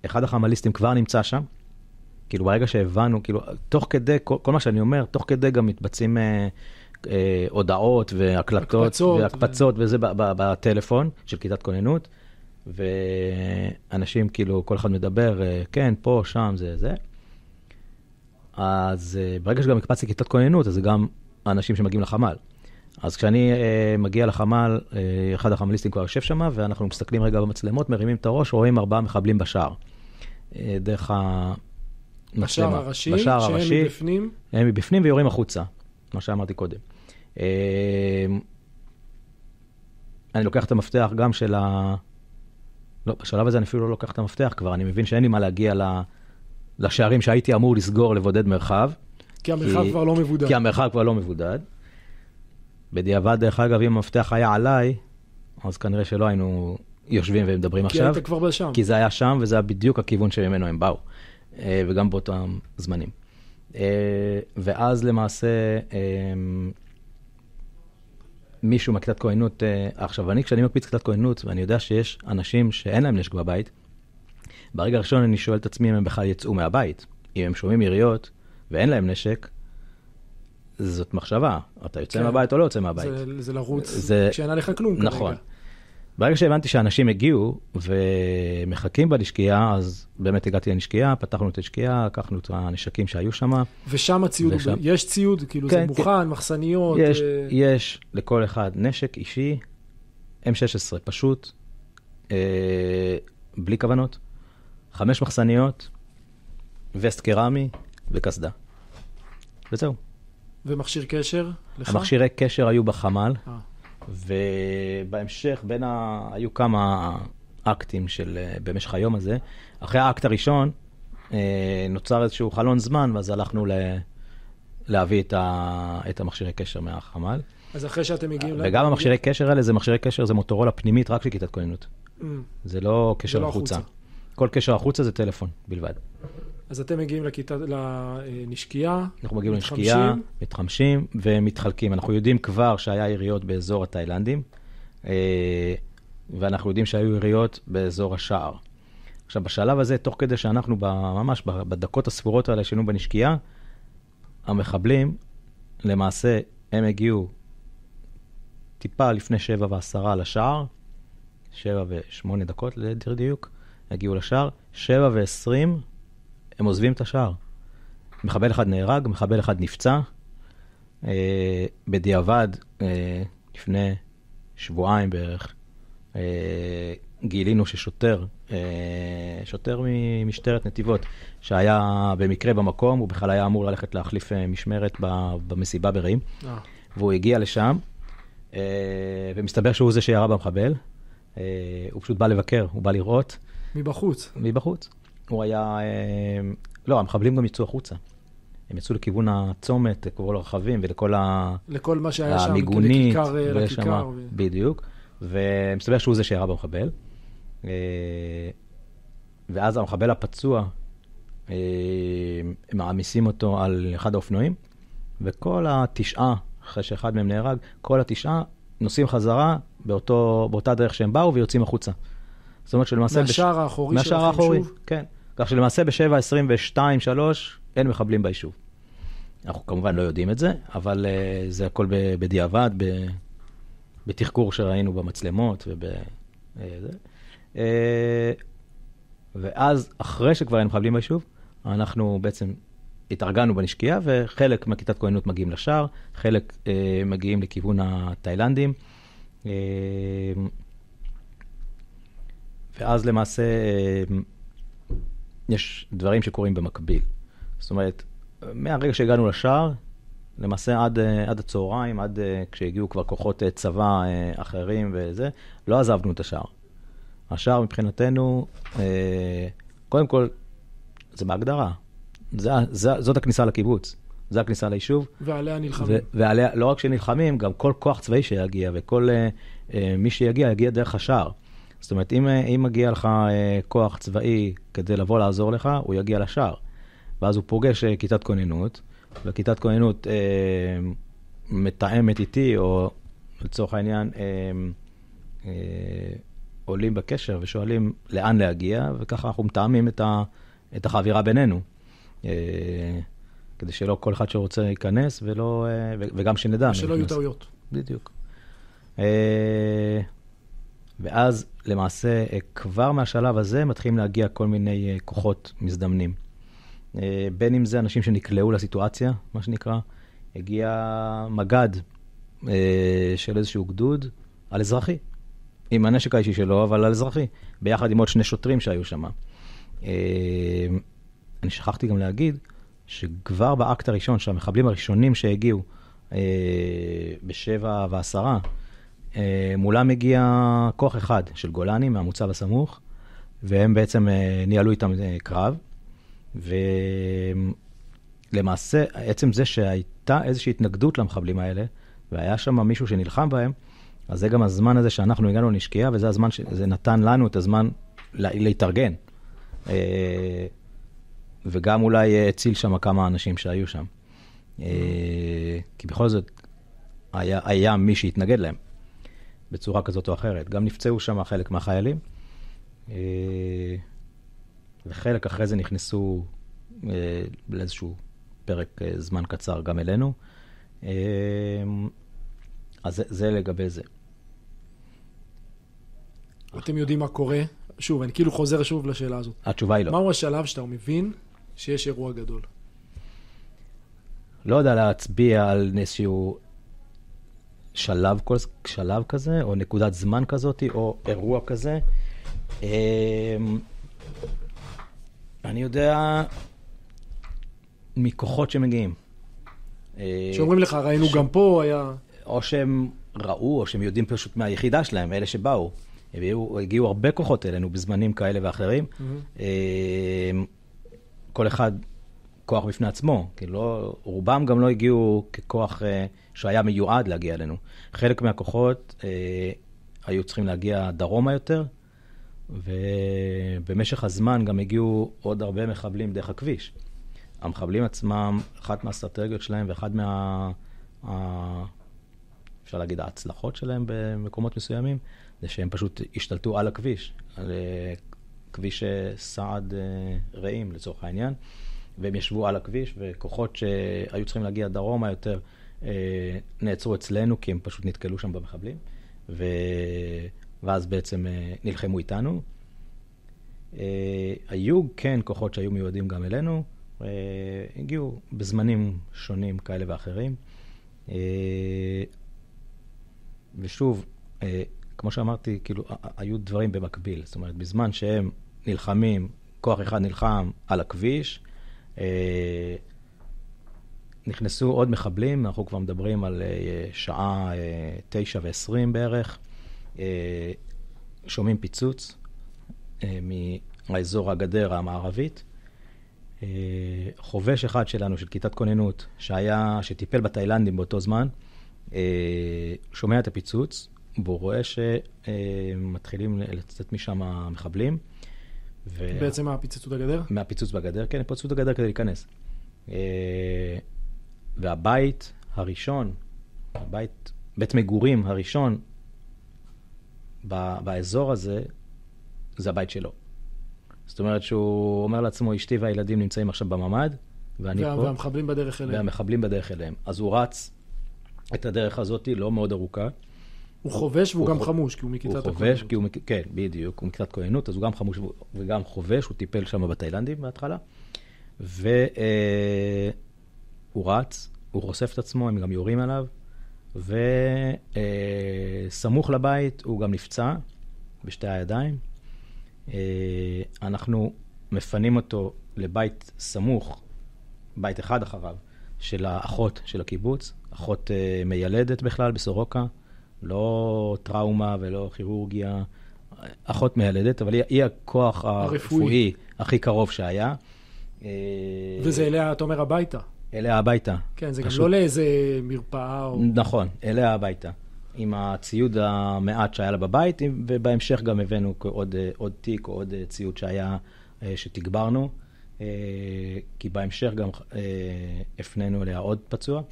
אחד החמ"ליסטים כבר נמצא שם. כאילו, ברגע שהבנו, כאילו, תוך כדי, כל, כל מה שאני אומר, תוך כדי גם מתבצעים אה, אה, הודעות והקלטות, הקפצות, והקפצות ו... וזה ב, ב, בטלפון של כיתת כוננות. ואנשים כאילו, כל אחד מדבר, אה, כן, פה, שם, זה, זה. אז אה, ברגע שגם הקפצתי כיתת כוננות, אז זה גם האנשים שמגיעים לחמ"ל. אז כשאני אה, מגיע לחמ"ל, אה, אחד החמליסטים כבר יושב שם, ואנחנו מסתכלים רגע במצלמות, מרימים את הראש, רואים ארבעה מחבלים בשער. אה, דרך המצלמה. בשער הראשי, בשער שהם הראשי, מבפנים? הם מבפנים ויורים החוצה, מה שאמרתי קודם. אה, אני לוקח את המפתח גם של ה... לא, בשלב הזה אני אפילו לא לוקח את המפתח כבר, אני מבין שאין לי מה להגיע ל... לשערים שהייתי אמור לסגור, לבודד מרחב. כי המרחב כי, כבר לא מבודד. כי המרחב כבר לא מבודד. בדיעבד, דרך אגב, אם המפתח היה עליי, אז כנראה שלא היינו יושבים ומדברים כי עכשיו. כי היית כבר בשם. כי זה היה שם, וזה היה בדיוק הכיוון שממנו הם באו. אה, וגם באותם זמנים. אה, ואז למעשה... אה, מישהו מהכיתת כהנות, אה, עכשיו אני, כשאני מקפיץ כיתת כהנות, ואני יודע שיש אנשים שאין להם נשק בבית, ברגע הראשון אני שואל את עצמי אם הם בכלל יצאו מהבית. אם הם שומעים יריות ואין להם נשק, זאת מחשבה. אתה יוצא כן. מהבית או לא יוצא מהבית. זה, זה לרוץ, זה... שאין עליך כלום נכון. כרגע. נכון. ברגע שהבנתי שאנשים הגיעו ומחכים בלשקייה, אז באמת הגעתי לנשקייה, פתחנו את השקייה, לקחנו את הנשקים שהיו שם. ושם הציוד, ושם... ב... יש ציוד? כאילו כן, זה כן. מוכן, כן. מחסניות? יש, אה... יש לכל אחד נשק אישי, M16 פשוט, אה, בלי כוונות, חמש מחסניות, וסט קרמי וקסדה. וזהו. ומכשיר קשר לך? המכשירי קשר היו בחמ"ל. אה. ובהמשך, בין ה... היו כמה אקטים של... אה, במשך היום הזה. אחרי האקט הראשון, אה, נוצר איזשהו חלון זמן, ואז הלכנו ל... להביא את, ה... את המכשירי קשר מהחמ"ל. אז אחרי שאתם מגיעים... אה, וגם המכשירי קשר האלה, זה מכשירי קשר, זה מוטורולה פנימית רק של כיתת כוננות. Mm. זה לא קשר זה לא החוצה. החוצה. כל קשר החוצה זה טלפון בלבד. אז אתם מגיעים לכיתה, לנשקייה. אנחנו מגיעים לנשקייה, מתחמשים ומתחלקים. אנחנו יודעים כבר שהיה יריות באזור התאילנדים, אה, ואנחנו יודעים שהיו יריות באזור השער. עכשיו, בשלב הזה, תוך כדי שאנחנו ממש בדקות הספורות האלה שינו בנשקייה, המחבלים, למעשה, הם הגיעו טיפה לפני שבע ועשרה לשער, שבע ושמונה דקות לדיוק, הגיעו לשער, שבע ועשרים הם עוזבים את השער. מחבל אחד נהרג, מחבל אחד נפצע. אה, בדיעבד, אה, לפני שבועיים בערך, אה, גילינו ששוטר, אה, שוטר ממשטרת נתיבות, שהיה במקרה במקום, הוא בכלל היה אמור ללכת להחליף אה, משמרת במסיבה ברעים, אה. והוא הגיע לשם, אה, ומסתבר שהוא זה שירה במחבל. אה, הוא פשוט בא לבקר, הוא בא לראות. מבחוץ. מבחוץ. הוא היה... אה, לא, המחבלים גם יצאו החוצה. הם יצאו לכיוון הצומת, לכל הרכבים ולכל ה... לכל מה שהיה שם, לכיכר, אה, לכיכר. ו... בדיוק. ומסתבר שהוא זה שירה במחבל. אה, ואז המחבל הפצוע, הם מעמיסים אותו על אחד האופנועים, וכל התשעה, אחרי שאחד מהם נהרג, כל התשעה נוסעים חזרה באותו, באותה דרך שהם באו ויוצאים החוצה. זאת אומרת שלמעשה... מהשער בש... האחורי מהשער האחורי, כן. כך שלמעשה ב-7, 22, 3, אין מחבלים ביישוב. אנחנו כמובן לא יודעים את זה, אבל uh, זה הכל בדיעבד, ב- בתחקור שראינו במצלמות וב... Uh, uh, ואז, אחרי שכבר אין מחבלים ביישוב, אנחנו בעצם התארגנו בנשקייה, וחלק מהכיתת כהנות מגיעים לשער, חלק uh, מגיעים לכיוון התאילנדים. Uh, ואז למעשה... Uh, יש דברים שקורים במקביל. זאת אומרת, מהרגע שהגענו לשער, למעשה עד, אה, עד הצהריים, עד אה, כשהגיעו כבר כוחות אה, צבא אחרים וזה, לא עזבנו את השער. השער מבחינתנו, קודם כל, זה בהגדרה. זה, זה, זאת הכניסה לקיבוץ, זו הכניסה ליישוב. ועליה נלחמים. ו, ועליה, לא רק שנלחמים, גם כל כוח צבאי שיגיע וכל אה, מי שיגיע, יגיע דרך השער. זאת אומרת, אם, אה, אם מגיע לך אה, כוח צבאי כדי לבוא לעזור לך, הוא יגיע לשער. ואז הוא פוגש אה, כיתת כוננות, וכיתת כוננות אה, מתאמת איתי, או לצורך העניין, אה, אה, עולים בקשר ושואלים לאן להגיע, וככה אנחנו מתאמים את, ה, את החבירה בינינו. אה, כדי שלא כל אחד שרוצה ייכנס, ולא, אה, וגם שנדע. ושלא יהיו טעויות. בדיוק. אה, ואז למעשה אה, כבר מהשלב הזה מתחילים להגיע כל מיני אה, כוחות מזדמנים. אה, בין אם זה אנשים שנקלעו לסיטואציה, מה שנקרא, הגיע מג"ד של איזשהו גדוד על אזרחי, עם הנשק האישי שלו, אבל על אזרחי, ביחד עם עוד שני שוטרים שהיו שם. אני שכחתי גם להגיד שכבר באקט הראשון, שהמחבלים הראשונים שהגיעו בשבע ועשרה, אה, מולם הגיע כוח אחד של גולני מהמוצב הסמוך, והם בעצם אה, ניהלו איתם אה, קרב. ולמעשה, עצם זה שהייתה איזושהי התנגדות למחבלים האלה, והיה שם מישהו שנלחם בהם, אז זה גם הזמן הזה שאנחנו הגענו לנשקייה, וזה הזמן שזה נתן לנו את הזמן להתארגן. וגם אולי הציל שם כמה אנשים שהיו שם. כי בכל זאת, היה, היה מי שהתנגד להם. בצורה כזאת או אחרת. גם נפצעו שם חלק מהחיילים, אה, וחלק אחרי זה נכנסו אה, לאיזשהו פרק אה, זמן קצר גם אלינו. אז זה, זה לגבי זה. אתם יודעים מה קורה? שוב, אני כאילו חוזר שוב לשאלה הזאת. התשובה היא לא. מהו השלב שאתה מבין שיש אירוע גדול? לא יודע להצביע על איזשהו שלב, כל, שלב כזה, או נקודת זמן כזאת, או אירוע כזה. אמ, אני יודע מכוחות שמגיעים. אה, שאומרים לך, ראינו ש... גם פה, היה... או שהם ראו, או שהם יודעים פשוט מהיחידה שלהם, אלה שבאו. הגיעו, הגיעו הרבה כוחות אלינו בזמנים כאלה ואחרים. Mm-hmm. כל אחד כוח בפני עצמו, כי לא, רובם גם לא הגיעו ככוח אה, שהיה מיועד להגיע אלינו. חלק מהכוחות אה, היו צריכים להגיע דרומה יותר, ובמשך הזמן גם הגיעו עוד הרבה מחבלים דרך הכביש. המחבלים עצמם, אחת מהאסטרטגיות שלהם ואחת מה... ה... אפשר להגיד, ההצלחות שלהם במקומות מסוימים, זה שהם פשוט השתלטו על הכביש, על אה, כביש אה, סעד אה, רעים לצורך העניין. והם ישבו על הכביש, וכוחות שהיו צריכים להגיע דרומה יותר אה, נעצרו אצלנו, כי הם פשוט נתקלו שם במחבלים, ו... ואז בעצם אה, נלחמו איתנו. אה, היו כן כוחות שהיו מיועדים גם אלינו, הגיעו בזמנים שונים כאלה ואחרים. ושוב, כמו שאמרתי, כאילו, היו דברים במקביל. זאת אומרת, בזמן שהם נלחמים, כוח אחד נלחם על הכביש, אה, נכנסו עוד מחבלים, אנחנו כבר מדברים על אה, שעה אה, תשע ועשרים בערך. שומעים פיצוץ מהאזור הגדר המערבית. חובש אחד שלנו, של כיתת כוננות, שהיה, שטיפל בתאילנדים באותו זמן, שומע את הפיצוץ, והוא רואה שמתחילים לצאת משם המחבלים. ו... בעצם מה, פיצצו את הגדר? מהפיצוץ בגדר, כן, הם פיצצו את הגדר כדי להיכנס. אה, והבית הראשון, הבית, בית מגורים הראשון ב, באזור הזה, זה הבית שלו. זאת אומרת שהוא אומר לעצמו, אשתי והילדים נמצאים עכשיו בממ"ד, ואני וה, פה. והמחבלים בדרך אליהם. והמחבלים בדרך אליהם. אז הוא רץ את הדרך הזאת, לא מאוד ארוכה. הוא חובש והוא הוא גם חוב... חמוש, כי הוא מכיתת הכהנות. הוא חובש, כי הוא, כן, בדיוק, הוא מכיתת כהנות, אז הוא גם חמוש וגם חובש, הוא טיפל שם בתאילנדים בהתחלה, והוא אה, רץ, הוא חושף את עצמו, הם גם יורים עליו, וסמוך אה, לבית הוא גם נפצע בשתי הידיים. אה, אנחנו מפנים אותו לבית סמוך, בית אחד אחריו, של האחות של הקיבוץ, אחות מיילדת בכלל בסורוקה. לא טראומה ולא כירורגיה, אחות מיילדת, אבל היא, היא הכוח הרפואי. הרפואי הכי קרוב שהיה. אה, וזה אליה, אתה אומר, הביתה. אליה הביתה. כן, זה פשוט... גם לא לאיזה מרפאה או... נכון, אליה הביתה. עם הציוד המעט שהיה לה בבית, ובהמשך גם הבאנו עוד, אה, עוד תיק או עוד אה, ציוד שהיה, שתגברנו, כי בהמשך גם הפנינו אליה עוד פצוע,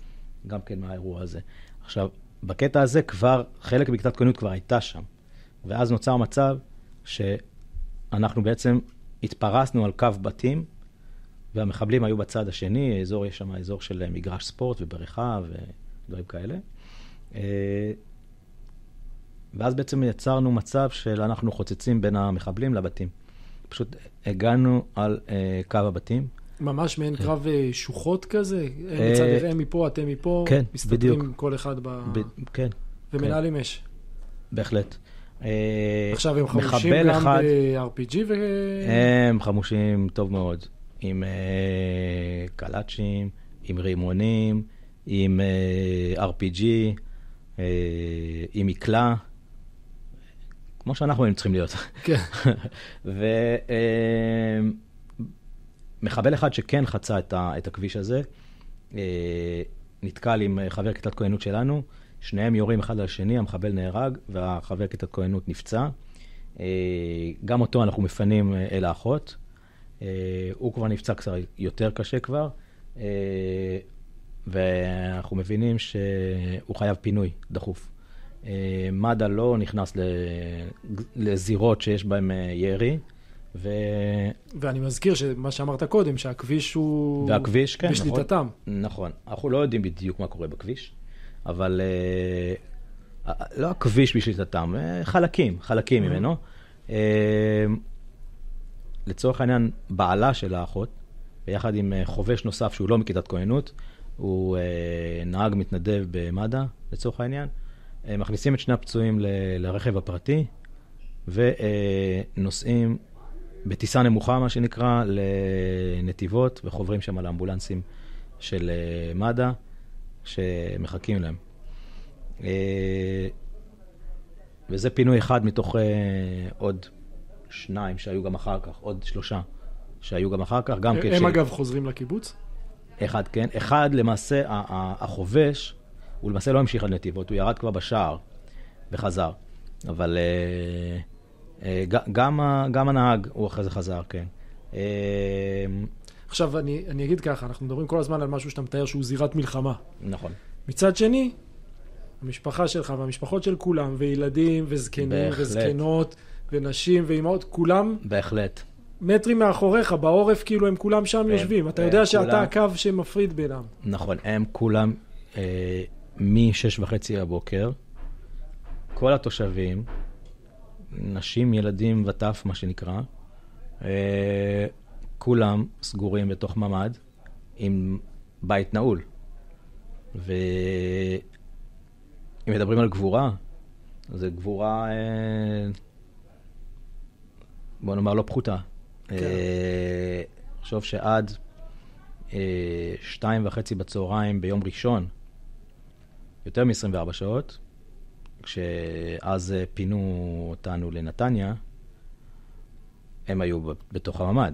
גם כן מהאירוע הזה. עכשיו, בקטע הזה כבר, חלק מכיתת כוננות כבר הייתה שם. ואז נוצר מצב שאנחנו בעצם התפרסנו על קו בתים, והמחבלים היו בצד השני, אזור, יש שם אזור של אה, מגרש ספורט ובריכה ודברים כאלה. אה, ואז בעצם יצרנו מצב של אנחנו חוצצים בין המחבלים לבתים. פשוט הגענו על אה, קו הבתים, ממש מעין כן. קרב אה, שוחות כזה? הם אה, אה, מצד הם מפה, אתם מפה, כן, מסתתרים בדיוק. כל אחד ב... ב... כן. ומנהלים כן. אש. בהחלט. עכשיו הם חמושים גם אחד, ב-RPG ו... הם חמושים טוב מאוד, עם uh, קלאצ'ים, עם רימונים, עם uh, RPG, uh, עם מקלע, כמו שאנחנו היינו צריכים להיות. כן. ו... Uh, מחבל אחד שכן חצה את, ה, את הכביש הזה, אה, נתקל עם אה, חבר כיתת כהנות שלנו, שניהם יורים אחד על השני, המחבל נהרג והחבר כיתת כהנות נפצע. אה, גם אותו אנחנו מפנים אל האחות. הוא כבר נפצע קצת יותר קשה כבר, ואנחנו מבינים שהוא חייב פינוי דחוף. מד"א לא נכנס לזירות שיש בהן ירי. ו... ואני מזכיר שמה שאמרת קודם, שהכביש הוא... והכביש, כן, נכון. בשליטתם. נכון. אנחנו לא יודעים בדיוק מה קורה בכביש, אבל אה, לא הכביש בשליטתם, אה, חלקים, חלקים mm-hmm. ממנו. אה, לצורך העניין, בעלה של האחות, ביחד עם אה, חובש נוסף שהוא לא מכיתת כהנות, הוא אה, נהג מתנדב במד"א, לצורך העניין. מכניסים את שני הפצועים ל, לרכב הפרטי, ונוסעים אה, בטיסה נמוכה, מה שנקרא, לנתיבות, וחוברים שם על האמבולנסים של אה, מד"א, שמחכים להם. אה, וזה פינוי אחד מתוך אה, עוד שניים שהיו גם אחר כך, עוד שלושה שהיו גם אחר כך, גם כש... הם כן אגב חוזרים לקיבוץ? אחד, כן. אחד, למעשה, החובש, הוא למעשה לא המשיך על נתיבות, הוא ירד כבר בשער וחזר. אבל... Uh, אה, גם, גם הנהג הוא אחרי זה חזר, כן. אה, עכשיו, אני, אני אגיד ככה, אנחנו מדברים כל הזמן על משהו שאתה מתאר שהוא זירת מלחמה. נכון. מצד שני, המשפחה שלך והמשפחות של כולם, וילדים, וזקנים, בהחלט. וזקנות, ונשים, ואימהות, כולם... בהחלט. מטרים מאחוריך, בעורף, כאילו הם כולם שם הם, כן, יושבים. אתה אה, יודע שאתה כולם... הקו שמפריד בינם. נכון, הם כולם אה, מ-6 וחצי הבוקר, כל התושבים, נשים, ילדים וטף, מה שנקרא. אה, כולם סגורים בתוך ממ"ד עם בית נעול. ואם מדברים על גבורה, זו גבורה, אה, בוא נאמר, לא פחותה. כן. אה, תחשוב שעד אה, שתיים וחצי בצהריים ביום ראשון, יותר מ-24 שעות, כשאז אה, פינו אותנו לנתניה, הם היו בתוך הממ"ד.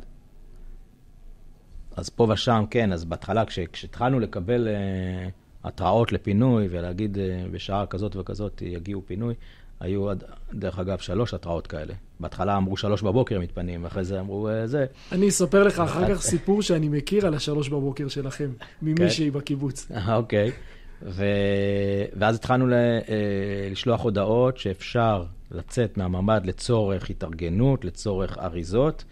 אז פה ושם, כן, אז בהתחלה, כש, כשהתחלנו לקבל uh, התראות לפינוי ולהגיד uh, בשעה כזאת וכזאת יגיעו פינוי, היו, עד, דרך אגב, שלוש התראות כאלה. בהתחלה אמרו שלוש בבוקר מתפנים, אחרי זה אמרו uh, זה. אני אספר לך אחר כך סיפור שאני מכיר על השלוש בבוקר שלכם, כן. ממישהי בקיבוץ. אוקיי. ו... ואז התחלנו ל... אה, לשלוח הודעות שאפשר לצאת מהממ"ד לצורך התארגנות, לצורך אריזות.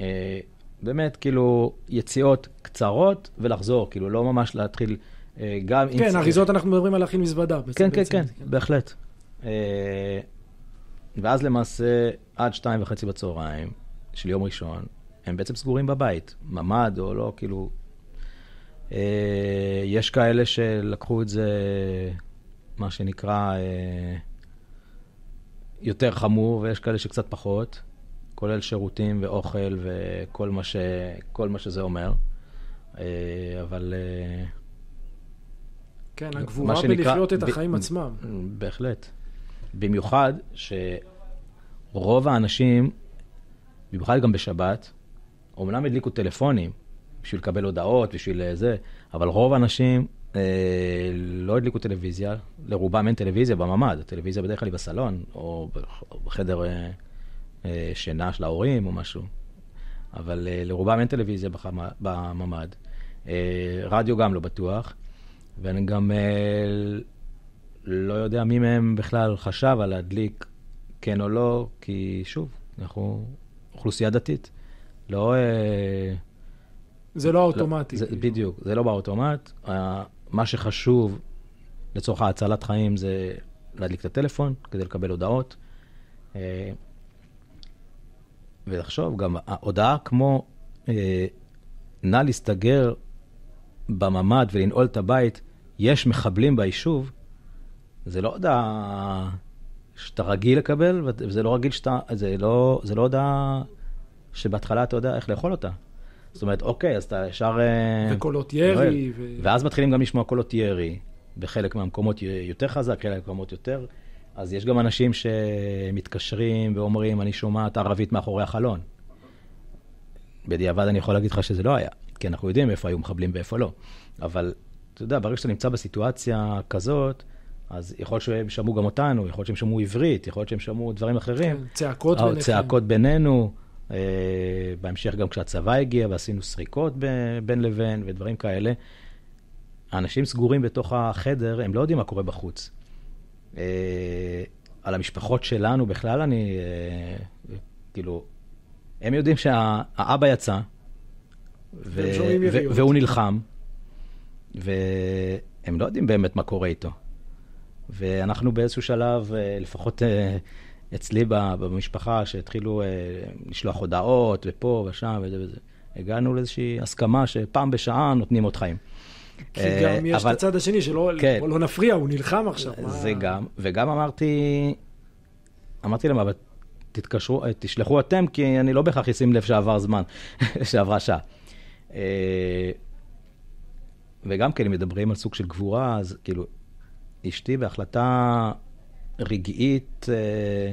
אה, באמת, כאילו, יציאות קצרות ולחזור, כאילו, לא ממש להתחיל אה, גם... כן, אריזות אנחנו מדברים על להכין מזוודה. כן, כן, כן, כן, בהחלט. ואז למעשה, עד שתיים וחצי בצהריים של יום ראשון, הם בעצם סגורים בבית, ממ"ד או לא, כאילו, אה, יש כאלה שלקחו את זה, מה שנקרא, אה, יותר חמור, ויש כאלה שקצת פחות, כולל שירותים ואוכל וכל מה, ש... מה שזה אומר. אה, אבל... כן, הגבורה בלחיות את החיים ב... עצמם. בהחלט. במיוחד שרוב האנשים, במיוחד גם בשבת, אומנם הדליקו טלפונים, בשביל לקבל הודעות, בשביל אה, זה, אבל רוב האנשים אה, לא הדליקו טלוויזיה, לרובם אין טלוויזיה בממ"ד, הטלוויזיה בדרך כלל היא בסלון, או בחדר אה, אה, שינה של ההורים או משהו, אבל אה, לרובם אין טלוויזיה בחמה, בממ"ד. אה, רדיו גם לא בטוח, ואני גם אה, לא יודע מי מהם בכלל חשב על להדליק כן או לא, כי שוב, אנחנו אוכלוסייה דתית. לא... אה, זה לא האוטומטי. לא, זה, כאילו. בדיוק, זה לא באוטומט. מה שחשוב לצורך ההצלת חיים זה להדליק את הטלפון כדי לקבל הודעות. אה, ולחשוב, גם ההודעה כמו אה, נא להסתגר בממ"ד ולנעול את הבית, יש מחבלים ביישוב, זה לא הודעה שאתה רגיל לקבל, וזה לא רגיל שאתה, זה לא, זה לא הודעה שבהתחלה אתה יודע איך לאכול אותה. זאת אומרת, אוקיי, אז אתה ישר... אה, וקולות ירי. ו... ואז מתחילים גם לשמוע קולות ירי, בחלק מהמקומות יותר חזק, חלק מהמקומות יותר. אז יש גם אנשים שמתקשרים ואומרים, אני שומעת ערבית מאחורי החלון. בדיעבד אני יכול להגיד לך שזה לא היה, כי אנחנו יודעים איפה היו מחבלים ואיפה לא. אבל, אתה יודע, ברגע שאתה נמצא בסיטואציה כזאת, אז יכול להיות שהם שמעו גם אותנו, יכול להיות שהם שמעו עברית, יכול להיות שהם שמעו דברים אחרים. כן, צעקות אה, ביניכם. צעקות בינינו. אה, בהמשך גם כשהצבא הגיע ועשינו סריקות בין לבין ודברים כאלה. האנשים סגורים בתוך החדר, הם לא יודעים מה קורה בחוץ. אה, על המשפחות שלנו בכלל אני, אה, כאילו, הם יודעים שהאבא יצא, ו- ו- והוא נלחם, והם לא יודעים באמת מה קורה איתו. ואנחנו באיזשהו שלב, לפחות אצלי במשפחה, שהתחילו אה, לשלוח הודעות, ופה ושם וזה וזה. הגענו לאיזושהי הסכמה שפעם בשעה נותנים עוד חיים. כי גם אה, יש את הצד השני שלא כן. לא נפריע, הוא נלחם עכשיו. זה מה... גם, וגם אמרתי, אמרתי להם, אבל תתקשרו, אה, תשלחו אתם, כי אני לא בהכרח אשים לב שעבר זמן, שעברה שעה. וגם כן, אם מדברים על סוג של גבורה, אז כאילו, אשתי בהחלטה רגעית אה,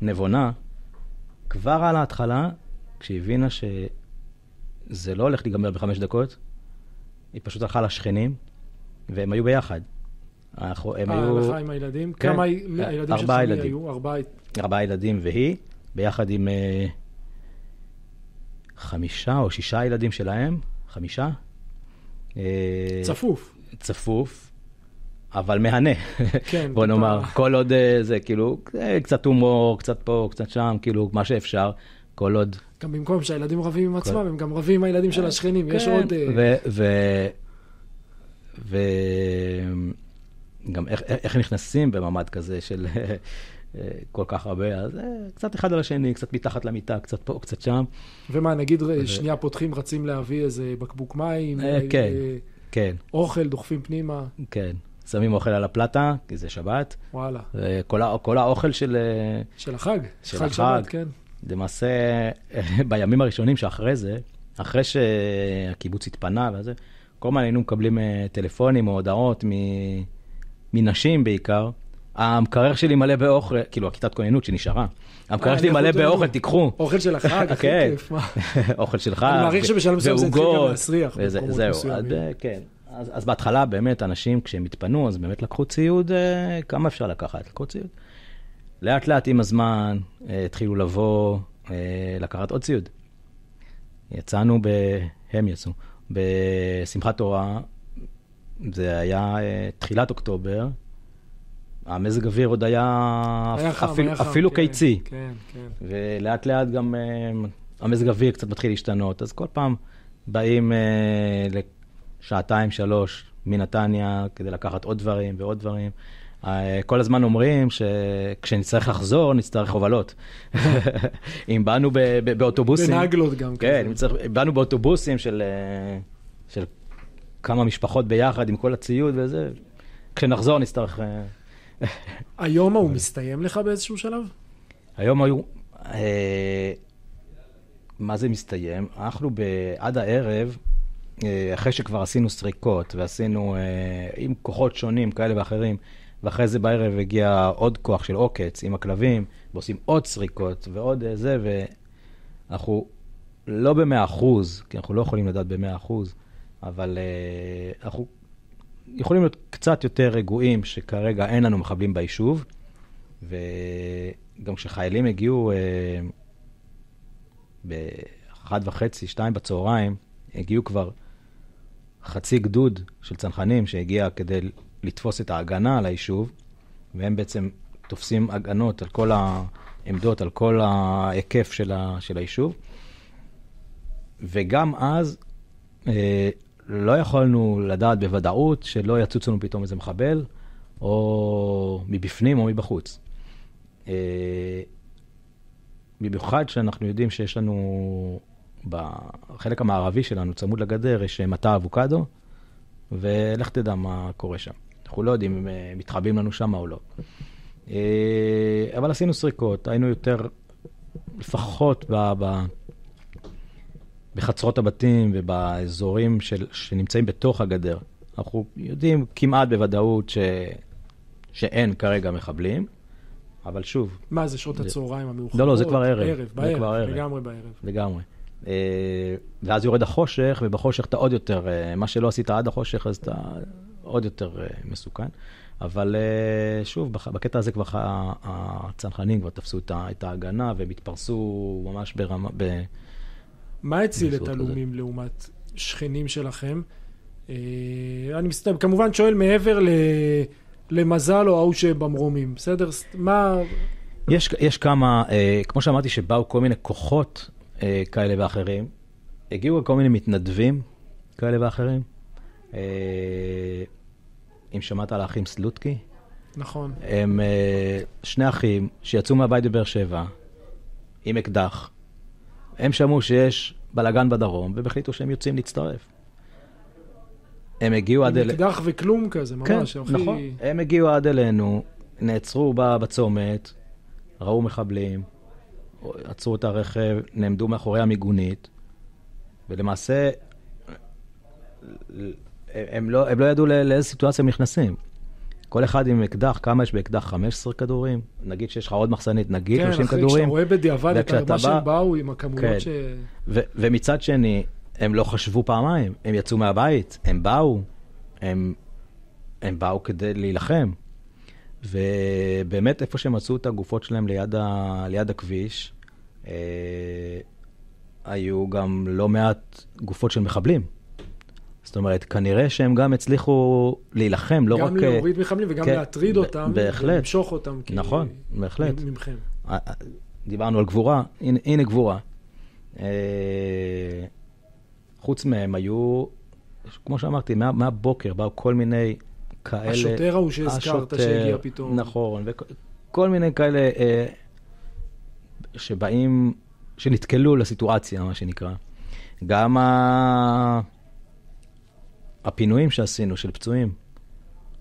נבונה, כבר על ההתחלה, כשהיא הבינה שזה לא הולך להיגמר בחמש דקות, היא פשוט הלכה לשכנים, והם היו ביחד. אנחנו, הם אה, היו... ההלכה עם הילדים? כן, כמה אה, הילדים של סמי היו? ארבעה... ארבעה ילדים והיא, ביחד עם חמישה או שישה ילדים שלהם, חמישה. צפוף. צפוף, אבל מהנה, כן, בוא נאמר, כל עוד אה, זה כאילו, אה, קצת הומור, קצת פה, קצת שם, כאילו, מה שאפשר, כל עוד... גם במקום שהילדים רבים עם כל... עצמם, הם גם רבים עם הילדים של אה, השכנים, כן. יש עוד... וגם איך איך נכנסים בממד כזה של כל כך הרבה, אז קצת אחד על השני, קצת מתחת למיטה, קצת פה, קצת שם. ומה, נגיד ו... שנייה פותחים, רצים להביא איזה בקבוק מים, כן, כן. אוכל, דוחפים פנימה. כן. שמים אוכל על הפלטה, כי זה שבת. וואלה. כל, כל האוכל של... אה, של החג. של חג החג. שבת, כן. למעשה, אה, בימים הראשונים שאחרי זה, אחרי שהקיבוץ התפנה וזה, כל הזמן היינו מקבלים אה, טלפונים או הודעות מ... מנשים בעיקר. המקרר שלי מלא באוכל, כאילו, הכיתת כוננות שנשארה. המקרר שלי מלא באוכל, תיקחו. אוכל של החג, הכי כן. כיף, מה? אוכל של חג. אני מעריך שבשלב מסוים זה התחיל גם להסריח. זהו, כן. אז, אז בהתחלה באמת אנשים, כשהם התפנו, אז באמת לקחו ציוד, אה, כמה אפשר לקחת? לקחו ציוד. לאט לאט עם הזמן אה, התחילו לבוא, אה, לקחת עוד ציוד. יצאנו, ב... הם יצאו, בשמחת תורה, זה היה אה, תחילת אוקטובר, המזג אוויר עוד היה, היה חם, אפילו, היה חם, אפילו כן, קיצי. כן, כן. ולאט לאט גם אה, המזג אוויר קצת מתחיל להשתנות, אז כל פעם באים אה, שעתיים, שלוש, מנתניה, כדי לקחת עוד דברים ועוד דברים. אה, כל הזמן אומרים שכשנצטרך לחזור, נצטרך הובלות. אם באנו ב- ב- באוטובוסים... בנגלות גם. כן, צריך, באנו באוטובוסים של, אה, של כמה משפחות ביחד עם כל הציוד וזה, כשנחזור נצטרך... אה, היום הוא מסתיים לך באיזשהו שלב? היום היו... מה זה מסתיים? אנחנו ב, עד הערב, אה, אחרי שכבר עשינו סריקות ועשינו אה, עם כוחות שונים כאלה ואחרים, ואחרי זה בערב הגיע עוד כוח של עוקץ עם הכלבים, ועושים עוד סריקות ועוד אה, זה, ואנחנו לא במאה אחוז, כי אנחנו לא יכולים לדעת במאה אחוז, אבל אנחנו יכולים להיות קצת יותר רגועים שכרגע אין לנו מחבלים ביישוב, וגם כשחיילים הגיעו באחת וחצי, שתיים בצהריים, הגיעו כבר חצי גדוד של צנחנים שהגיע כדי לתפוס את ההגנה על היישוב, והם בעצם תופסים הגנות על כל העמדות, על כל ההיקף של, ה, של היישוב. וגם אז אה, לא יכולנו לדעת בוודאות שלא יצוץ לנו פתאום איזה מחבל, או מבפנים או מבחוץ. אה, במיוחד שאנחנו יודעים שיש לנו בחלק המערבי שלנו, צמוד לגדר, יש אה, מטע אבוקדו, ולך תדע מה קורה שם. אנחנו לא יודעים אם אה, מתחבאים לנו שם או לא. אה, אבל עשינו סריקות, היינו יותר, לפחות ב, ב, בחצרות הבתים ובאזורים של, שנמצאים בתוך הגדר. אנחנו יודעים כמעט בוודאות ש, שאין כרגע מחבלים, אבל שוב... מה, זה שעות זה... הצהריים המאוחרות? לא, לא, זה כבר ערב. ערב, בערב, לגמרי בערב. לגמרי. אה, ואז יורד החושך, ובחושך אתה עוד יותר, אה, מה שלא עשית עד החושך, אז אתה עוד יותר אה, מסוכן. אבל שוב, בקטע הזה כבר הצנחנים כבר תפסו את ההגנה, והם התפרסו ממש ברמה... ב... מה הציל את הלאומים לעומת שכנים שלכם? אני מסתם, כמובן שואל מעבר ל... למזל או ההוא שבמרומים, בסדר? מה... יש, יש כמה, אה, כמו שאמרתי, שבאו כל מיני כוחות אה, כאלה ואחרים. הגיעו כל מיני מתנדבים כאלה ואחרים. אה, אם שמעת על האחים סלוטקי? נכון. הם אה, שני אחים שיצאו מהבית בבאר שבע עם אקדח. הם שמעו שיש בלאגן בדרום, והם החליטו שהם יוצאים להצטרף. הם הגיעו עד אלינו. עם אקדח וכלום כזה, ממש. כן, הכי... נכון. הם הגיעו עד אלינו, נעצרו בצומת, ראו מחבלים, עצרו את הרכב, נעמדו מאחורי המיגונית, ולמעשה הם לא, הם לא ידעו לאיזה סיטואציה הם נכנסים. כל אחד עם אקדח, כמה יש באקדח? 15 כדורים? נגיד שיש לך עוד מחסנית, נגיד 30 כן, כדורים. כן, אחי, כשאתה רואה בדיעבד את הרבה שהם באו עם הכמויות כן. ש... ו- ומצד שני, הם לא חשבו פעמיים, הם יצאו מהבית, הם באו, הם, הם באו כדי להילחם. ובאמת, איפה שהם מצאו את הגופות שלהם ליד, ה, ליד הכביש, אה, היו גם לא מעט גופות של מחבלים. זאת אומרת, כנראה שהם גם הצליחו להילחם, לא גם רק... גם אה, להוריד מחבלים וגם כן, להטריד אותם, בהחלט. ולמשוך אותם. נכון, כי... בהחלט. ממכם. אה, דיברנו על גבורה, הנה, הנה גבורה. חוץ מהם היו, כמו שאמרתי, מה, מהבוקר באו כל מיני כאלה... השוטר ההוא שהזכרת, שהגיע פתאום. נכון, וכל מיני כאלה... שבאים, שנתקלו לסיטואציה, מה שנקרא. גם ה... הפינויים שעשינו של פצועים,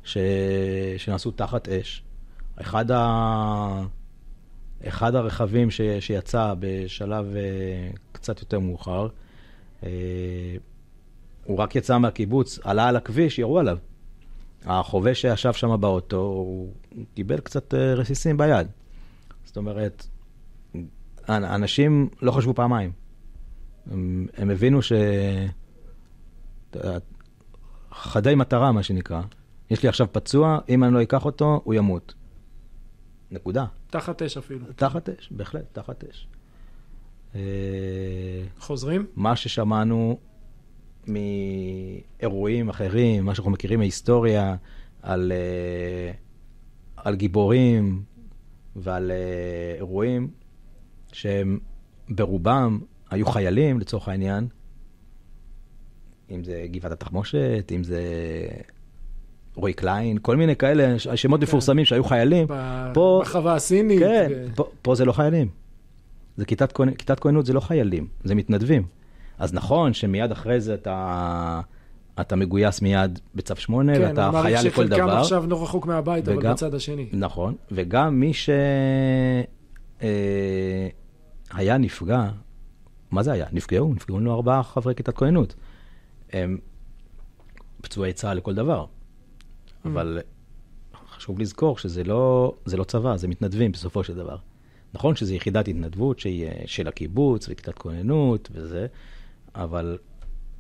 ש... שנעשו תחת אש. אחד, ה... אחד הרכבים ש... שיצא בשלב אה, קצת יותר מאוחר, אה, הוא רק יצא מהקיבוץ, עלה על הכביש, ירו עליו. החובש שישב שם באוטו, הוא קיבל קצת אה, רסיסים ביד. זאת אומרת, אנשים לא חשבו פעמיים. הם, הם הבינו ש... חדי מטרה, מה שנקרא. יש לי עכשיו פצוע, אם אני לא אקח אותו, הוא ימות. נקודה. תחת אש אפילו. תחת אש, בהחלט, תחת אש. אה, חוזרים? מה ששמענו מאירועים אחרים, מה שאנחנו מכירים מההיסטוריה, על, אה, על גיבורים ועל אה, אירועים, שהם ברובם היו חיילים לצורך העניין, אם זה גבעת התחמושת, אם זה רועי קליין, כל מיני כאלה, שמות כן. מפורסמים שהיו חיילים. ב... פה... בחווה הסינית. כן, ו... פה, פה זה לא חיילים. זה כיתת, כיתת כהנות זה לא חיילים, זה מתנדבים. אז נכון שמיד אחרי זה אתה, אתה מגויס מיד בצו 8, כן, ואתה חייל לכל דבר. כן, אני מעריך שחלקם עכשיו לא רחוק מהבית, וגם, אבל בצד השני. נכון, וגם מי ש... אה, היה נפגע, מה זה היה? נפגעו, נפגעו לנו ארבעה חברי כיתת כהנות. הם פצועי צה"ל לכל דבר. Mm. אבל חשוב לזכור שזה לא, זה לא צבא, זה מתנדבים בסופו של דבר. נכון שזו יחידת התנדבות שהיא אה, של הקיבוץ וכיתת כהנות וזה, אבל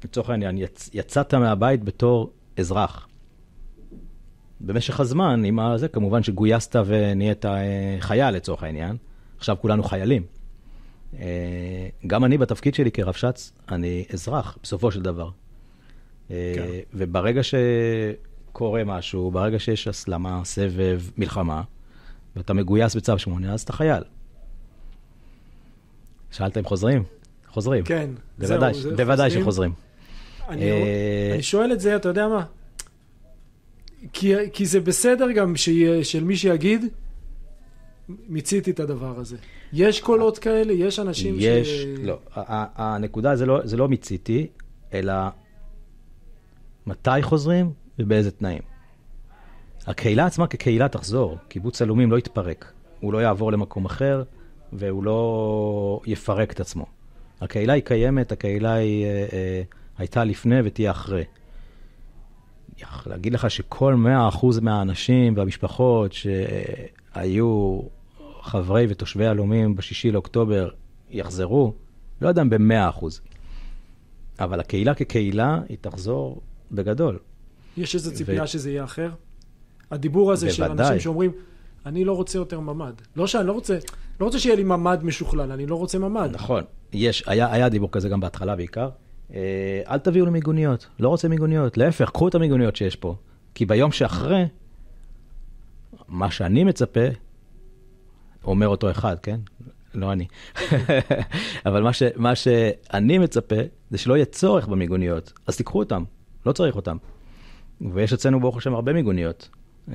לצורך העניין, יצ, יצאת מהבית בתור אזרח. במשך הזמן, עם הזה, כמובן שגויסת ונהיית אה, חייל לצורך העניין, עכשיו כולנו חיילים. אה, גם אני בתפקיד שלי כרבש"ץ, אני אזרח, בסופו של דבר. אה, כן. וברגע שקורה משהו, ברגע שיש הסלמה, סבב, מלחמה, ואתה מגויס בצו 8, אז אתה חייל. שאלת אם חוזרים? חוזרים. כן, בוודאי, זהו, זה בוודאי חוזרים. שחוזרים. אני, אה, אני שואל את זה, אתה יודע מה? כי, כי זה בסדר גם ש, של מי שיגיד, מיציתי את הדבר הזה. יש קולות כאלה? יש אנשים יש, ש... יש, לא. הנקודה, זה לא, זה לא מיציתי, אלא מתי חוזרים ובאיזה תנאים. הקהילה עצמה כקהילה תחזור, קיבוץ הלאומים לא יתפרק, הוא לא יעבור למקום אחר והוא לא יפרק את עצמו. הקהילה היא קיימת, הקהילה היא אה, אה, הייתה לפני ותהיה אחרי. יח, להגיד לך שכל 100% מהאנשים והמשפחות שהיו חברי ותושבי הלאומים בשישי לאוקטובר יחזרו, לא יודע אם במאה אחוז. אבל הקהילה כקהילה, היא תחזור בגדול. יש איזו ציפייה ו... שזה יהיה אחר? הדיבור הזה בוודאי. של אנשים שאומרים, אני לא רוצה יותר ממ"ד. לא שאני לא רוצה, לא רוצה שיהיה לי ממ"ד משוכלל, אני לא רוצה ממ"ד. נכון, יש, היה, היה דיבור כזה גם בהתחלה בעיקר. אה, אל תביאו לי מיגוניות, לא רוצה מיגוניות. להפך, קחו את המיגוניות שיש פה. כי ביום שאחרי, מה שאני מצפה, אומר אותו אחד, כן? לא אני. אבל מה, ש, מה שאני מצפה, זה שלא יהיה צורך במיגוניות, אז תיקחו אותם, לא צריך אותם. ויש אצלנו ברוך השם הרבה מיגוניות. Uh,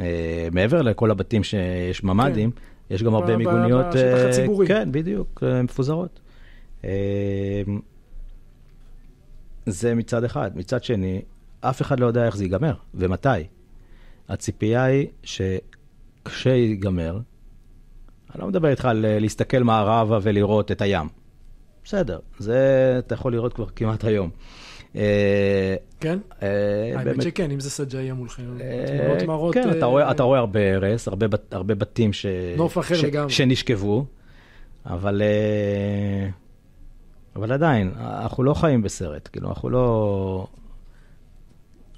מעבר לכל הבתים שיש ממ"דים, כן. יש גם הרבה מיגוניות... בשטח אה, הציבורי. כן, בדיוק, אה, מפוזרות. אה, זה מצד אחד. מצד שני, אף אחד לא יודע איך זה ייגמר ומתי. הציפייה היא שכשייגמר, אני לא מדבר איתך על אה, להסתכל מערבה ולראות את הים. בסדר, זה אתה יכול לראות כבר כמעט היום. אה, כן? אה, האמת שכן, אם זה סג'איה מולכם, תמונות מראות... כן, אתה רואה הרבה הרס, הרבה בתים שנשכבו, אבל עדיין, אנחנו לא חיים בסרט, כאילו, אנחנו לא...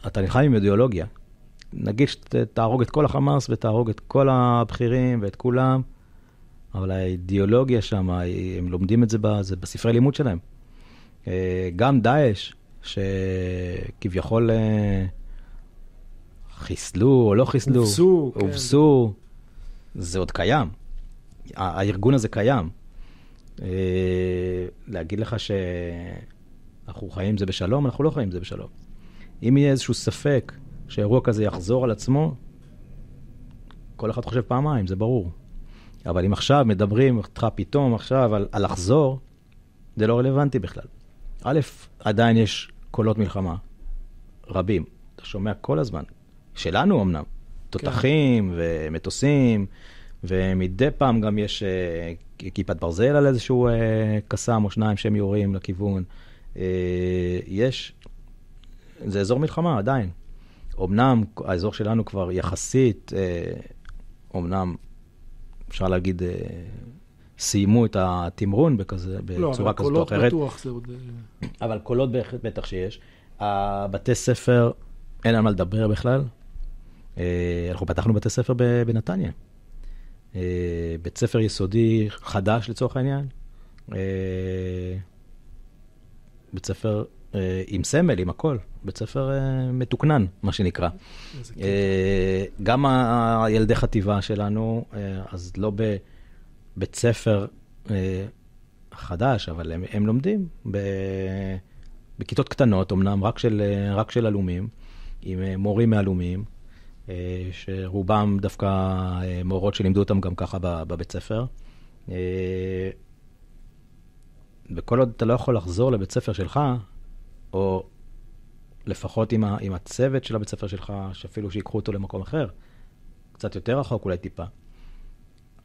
אתה נלחם עם אידיאולוגיה. נגיד שתהרוג את כל החמאס ותהרוג את כל הבכירים ואת כולם, אבל האידיאולוגיה שם, הם לומדים את זה, זה בספרי לימוד שלהם. אה, גם דאעש, שכביכול אה, חיסלו או לא חיסלו, הובסו, כן. הובסו כן. זה עוד קיים. הארגון הזה קיים. אה, להגיד לך שאנחנו חיים זה בשלום, אנחנו לא חיים זה בשלום. אם יהיה איזשהו ספק שאירוע כזה יחזור על עצמו, כל אחד חושב פעמיים, זה ברור. אבל אם עכשיו מדברים איתך פתאום עכשיו על, על לחזור, זה לא רלוונטי בכלל. א', עדיין יש קולות מלחמה רבים, אתה שומע כל הזמן, שלנו אמנם, תותחים כן. ומטוסים, ומדי פעם גם יש uh, כיפת ברזל על איזשהו uh, קסאם או שניים שהם יורים לכיוון. Uh, יש, זה אזור מלחמה עדיין. אמנם האזור שלנו כבר יחסית, uh, אמנם אפשר להגיד, אה, סיימו את התמרון בכזה, לא, בצורה לא, כזאת או אחרת. לא, אבל קולות בטוח זה עוד... אה, אבל קולות בטח שיש. הבתי ספר, אין על מה לדבר בכלל. אה, אנחנו פתחנו בתי ספר בנתניה. בית ספר יסודי חדש לצורך העניין. בית ספר אה, עם סמל, עם הכל. בית ספר אה, מתוקנן, מה שנקרא. אה, גם הילדי חטיבה שלנו, אז לא בבית ספר חדש, אבל הם, הם לומדים ב, בכיתות קטנות, אמנם רק של, רק של אלומים, עם מורים מעלומים, שרובם דווקא מורות שלימדו אותם גם ככה בבית ספר. וכל עוד אתה לא יכול לחזור לבית ספר שלך, או לפחות עם, ה, עם הצוות של הבית ספר שלך, שאפילו שיקחו אותו למקום אחר, קצת יותר רחוק אולי טיפה,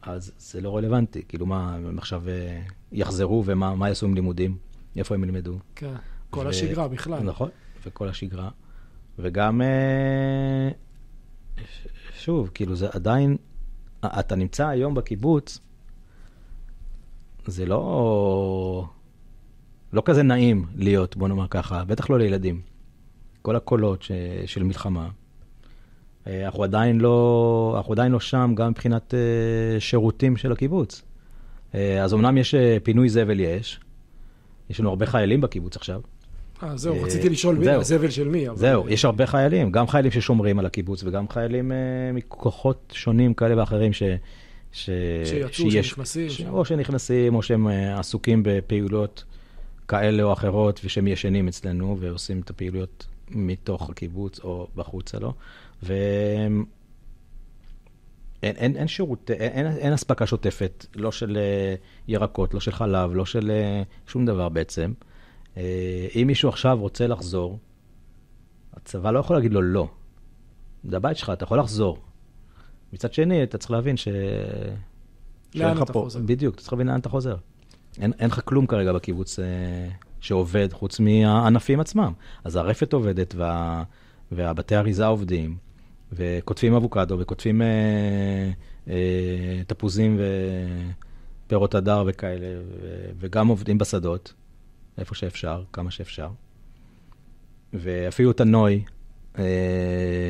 אז זה לא רלוונטי. כאילו, מה, הם עכשיו אה, יחזרו ומה יעשו עם לימודים? איפה הם ילמדו? כן, כל ו... השגרה בכלל. נכון, וכל השגרה. וגם, אה, שוב, כאילו, זה עדיין, אה, אתה נמצא היום בקיבוץ, זה לא... לא כזה נעים להיות, בוא נאמר ככה, בטח לא לילדים. כל הקולות ש, של מלחמה. אה, אנחנו עדיין לא, אנחנו עדיין לא שם גם מבחינת אה, שירותים של הקיבוץ. אה, אז אמנם יש פינוי זבל יש, יש לנו הרבה חיילים בקיבוץ עכשיו. אה, זהו, רציתי לשאול מי הזבל של מי. אבל... זהו, יש הרבה חיילים, גם חיילים ששומרים על הקיבוץ וגם חיילים מכוחות שונים כאלה ואחרים ש... ש... שיצאו, שיש, שנכנסים. ש... או שנכנסים, או שהם עסוקים בפעילויות כאלה או אחרות, ושהם ישנים אצלנו ועושים את הפעילויות מתוך הקיבוץ או בחוצה לו. ו... אין, אין, אין שירות, אין, אין אספקה שוטפת, לא של אה, ירקות, לא של חלב, לא של אה, שום דבר בעצם. אה, אם מישהו עכשיו רוצה לחזור, הצבא לא יכול להגיד לו לא. זה הבית שלך, אתה יכול לחזור. מצד שני, אתה צריך להבין ש... לאן אתה פה. חוזר. בדיוק, אתה צריך להבין לאן אתה חוזר. אין, אין לך כלום כרגע בקיבוץ אה, שעובד חוץ מהענפים עצמם. אז הרפת עובדת וה, והבתי אריזה עובדים, וקוטפים אבוקדו וקוטפים אה, אה, תפוזים ופירות הדר וכאלה, ו, וגם עובדים בשדות, איפה שאפשר, כמה שאפשר. ואפילו את הנוי, אה,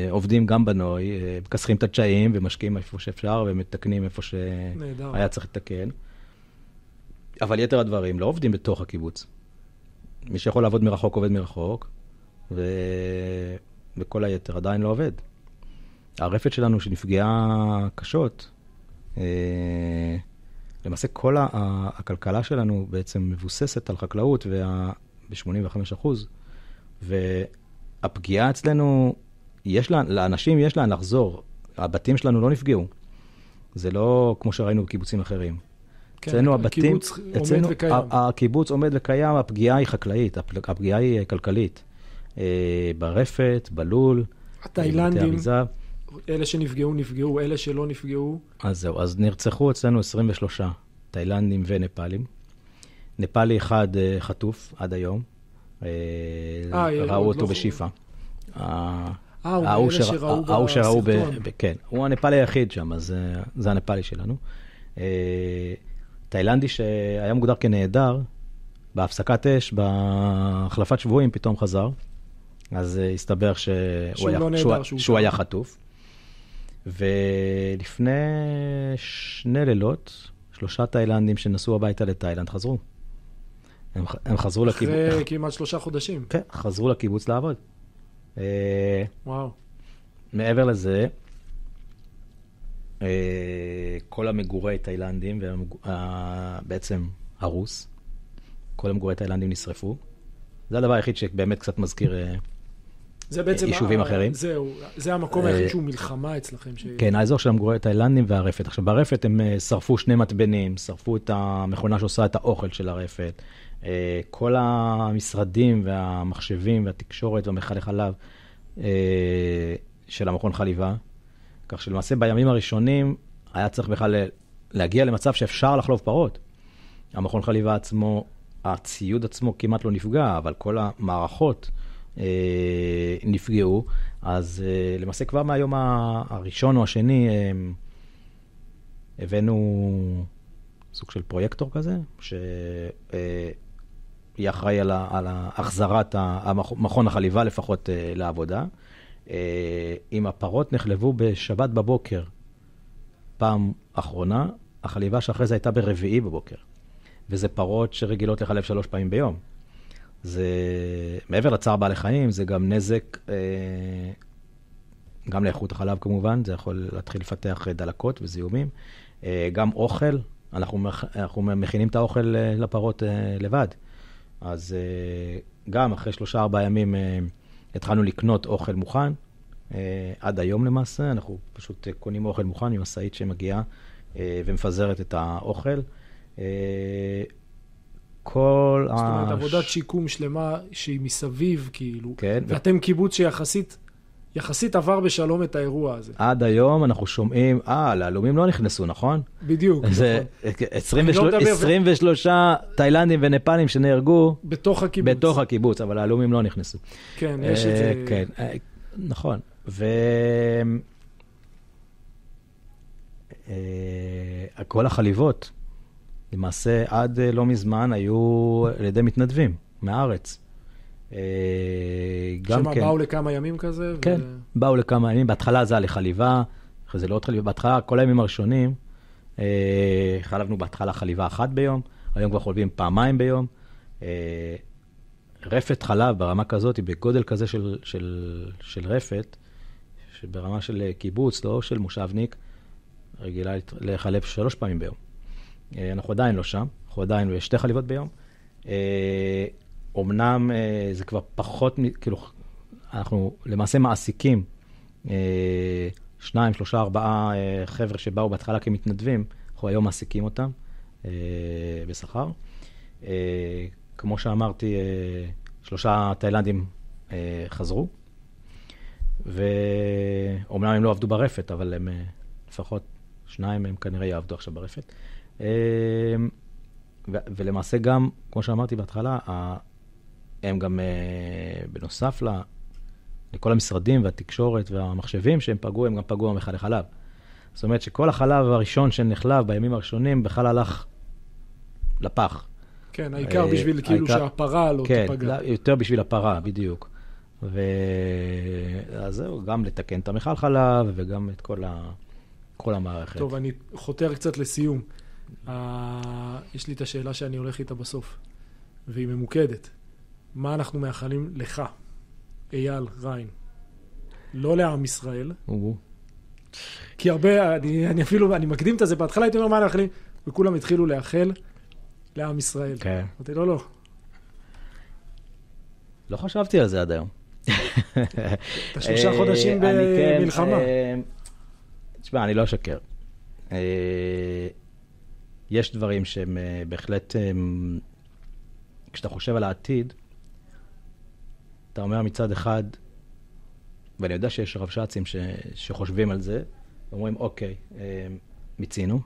עובדים גם בנוי, אה, מכסחים אה, את הדשאים ומשקיעים איפה שאפשר ומתקנים איפה שהיה צריך לתקן. נהדר. אבל יתר הדברים לא עובדים בתוך הקיבוץ. מי שיכול לעבוד מרחוק עובד מרחוק, ו... וכל היתר עדיין לא עובד. הרפת שלנו שנפגעה קשות, אה, למעשה כל ה- הכלכלה שלנו בעצם מבוססת על חקלאות וה... ב-85 אחוז, והפגיעה אצלנו, יש לה, לאנשים יש לאן לחזור, הבתים שלנו לא נפגעו. זה לא כמו שראינו בקיבוצים אחרים. כן, אצלנו הבתים, הקיבוץ אצלנו, עומד וקיים. הקיבוץ עומד וקיים, הפגיעה היא חקלאית, הפגיעה היא כלכלית. אה, ברפת, בלול, אה, התאילנדים, אלה שנפגעו, נפגעו, אלה שלא נפגעו. אז זהו, אז נרצחו אצלנו 23 תאילנדים ונפאלים. נפאלי אחד אה, חטוף עד היום, ראו אותו לא- בשיפה. אה, הוא ההוא שראו בסרטון. כן, הוא הנפאלי היחיד שם, אז זה הנפאלי שלנו. תאילנדי שהיה מוגדר כנעדר, בהפסקת אש, בהחלפת שבויים, פתאום חזר. אז אה, הסתבר שהוא, היה, לא נעדר, שהוא, שהוא שהוא היה חטוף. ולפני שני לילות, שלושה תאילנדים שנסעו הביתה לתאילנד חזרו. הם, הם חזרו לקיבוץ. אחרי כמעט שלושה חודשים. כן, חזרו לקיבוץ לעבוד. אה, וואו. מעבר לזה, אה, כל המגורי תאילנדים, בעצם הרוס, כל המגורי תאילנדים נשרפו. זה הדבר היחיד שבאמת קצת מזכיר אה, זה בעצם אה, יישובים ה... אחרים. זהו, זה המקום היחיד שהוא מלחמה אצלכם. ש... כן, האזור של המגורי תאילנדים והרפת. עכשיו, ברפת הם שרפו שני מתבנים, שרפו את המכונה שעושה את האוכל של הרפת. כל המשרדים והמחשבים והתקשורת והמכל חלב של המכון חליבה כך שלמעשה בימים הראשונים היה צריך בכלל להגיע למצב שאפשר לחלוב פרות. המכון חליבה עצמו, הציוד עצמו כמעט לא נפגע, אבל כל המערכות אה, נפגעו, אז אה, למעשה כבר מהיום הראשון או השני אה, הבאנו סוג של פרויקטור כזה, שיהיה אה, אחראי על, על החזרת המכון החליבה לפחות אה, לעבודה. אם אה, הפרות נחלבו בשבת בבוקר פעם אחרונה, החליבה שאחרי זה הייתה ברביעי בבוקר. וזה פרות שרגילות לחלב שלוש פעמים ביום. זה, מעבר לצער בעלי חיים, זה גם נזק, אה, גם לאיכות החלב כמובן, זה יכול להתחיל לפתח אה, דלקות וזיהומים. גם אוכל, אנחנו, אנחנו מכינים את האוכל לפרות לבד. אז גם אחרי שלושה-ארבעה ימים התחלנו לקנות אוכל מוכן, אה, עד היום למעשה, אנחנו פשוט אה, קונים אוכל מוכן ממשאית שמגיעה אה, ומפזרת את האוכל. כל ה... זאת אומרת, עבודת שיקום שלמה שהיא מסביב, כאילו. כן. ואתם קיבוץ שיחסית יחסית עבר בשלום את האירוע הזה. עד היום אנחנו שומעים, אה, להלומים לא נכנסו, נכון? בדיוק, זה נכון. 23, לא 23 ו... תאילנדים ונפאלים שנהרגו... בתוך הקיבוץ. בתוך הקיבוץ, אבל להלומים לא נכנסו. כן, יש את אה, זה. כן, אה, נכון. ו... אה, כל החליבות, למעשה עד לא מזמן היו על ידי מתנדבים מהארץ. אה, גם כן. שמה, באו לכמה ימים כזה? כן, ו... באו לכמה ימים. בהתחלה זה היה לחליבה, אחרי זה לא עוד חליבה. בהתחלה, כל הימים הראשונים, אה, חלבנו בהתחלה חליבה אחת ביום, היום כבר חולבים פעמיים ביום. אה, רפת חלב ברמה כזאת, היא בגודל כזה של, של, של רפת, שברמה של קיבוץ, לא של מושבניק, רגילה לחלב שלוש פעמים ביום. אנחנו עדיין לא שם, אנחנו עדיין בשתי חליבות ביום. אמנם אה, זה כבר פחות, כאילו, אנחנו למעשה מעסיקים אה, שניים, שלושה, ארבעה אה, חבר'ה שבאו בהתחלה כמתנדבים, אנחנו היום מעסיקים אותם אה, בשכר. אה, כמו שאמרתי, אה, שלושה תאילנדים אה, חזרו, ואומנם הם לא עבדו ברפת, אבל הם אה, לפחות שניים הם כנראה יעבדו עכשיו ברפת. אה, ולמעשה גם, כמו שאמרתי בהתחלה, הם גם, אה, בנוסף ל, לכל המשרדים והתקשורת והמחשבים שהם פגעו, הם גם פגעו במכל לחלב. זאת אומרת שכל החלב הראשון שנחלב בימים הראשונים בכלל הלך לפח. כן, אה, העיקר בשביל כאילו העיקר... שהפרה לא כן, תיפגע. כן, יותר בשביל הפרה, בדיוק. ו... אז זהו, גם לתקן את המכל חלב וגם את כל, ה... כל המערכת. טוב, אני חותר קצת לסיום. Uh, יש לי את השאלה שאני הולך איתה בסוף, והיא ממוקדת. מה אנחנו מאחלים לך, אייל ריין. לא לעם ישראל. כי הרבה, אני, אני אפילו, אני מקדים את זה, בהתחלה הייתי אומר מה אנחנו מאחלים, וכולם התחילו לאחל לעם ישראל. כן. Okay. אמרתי, לא, לא. לא חשבתי על זה עד היום. את השלושה חודשים אה, כן, במלחמה. אה, תשמע, אני לא אשקר. אה, יש דברים שהם בהחלט, כשאתה חושב על העתיד, אתה אומר מצד אחד, ואני יודע שיש רבש"צים ש... שחושבים על זה, אומרים, אוקיי, אה, מיצינו,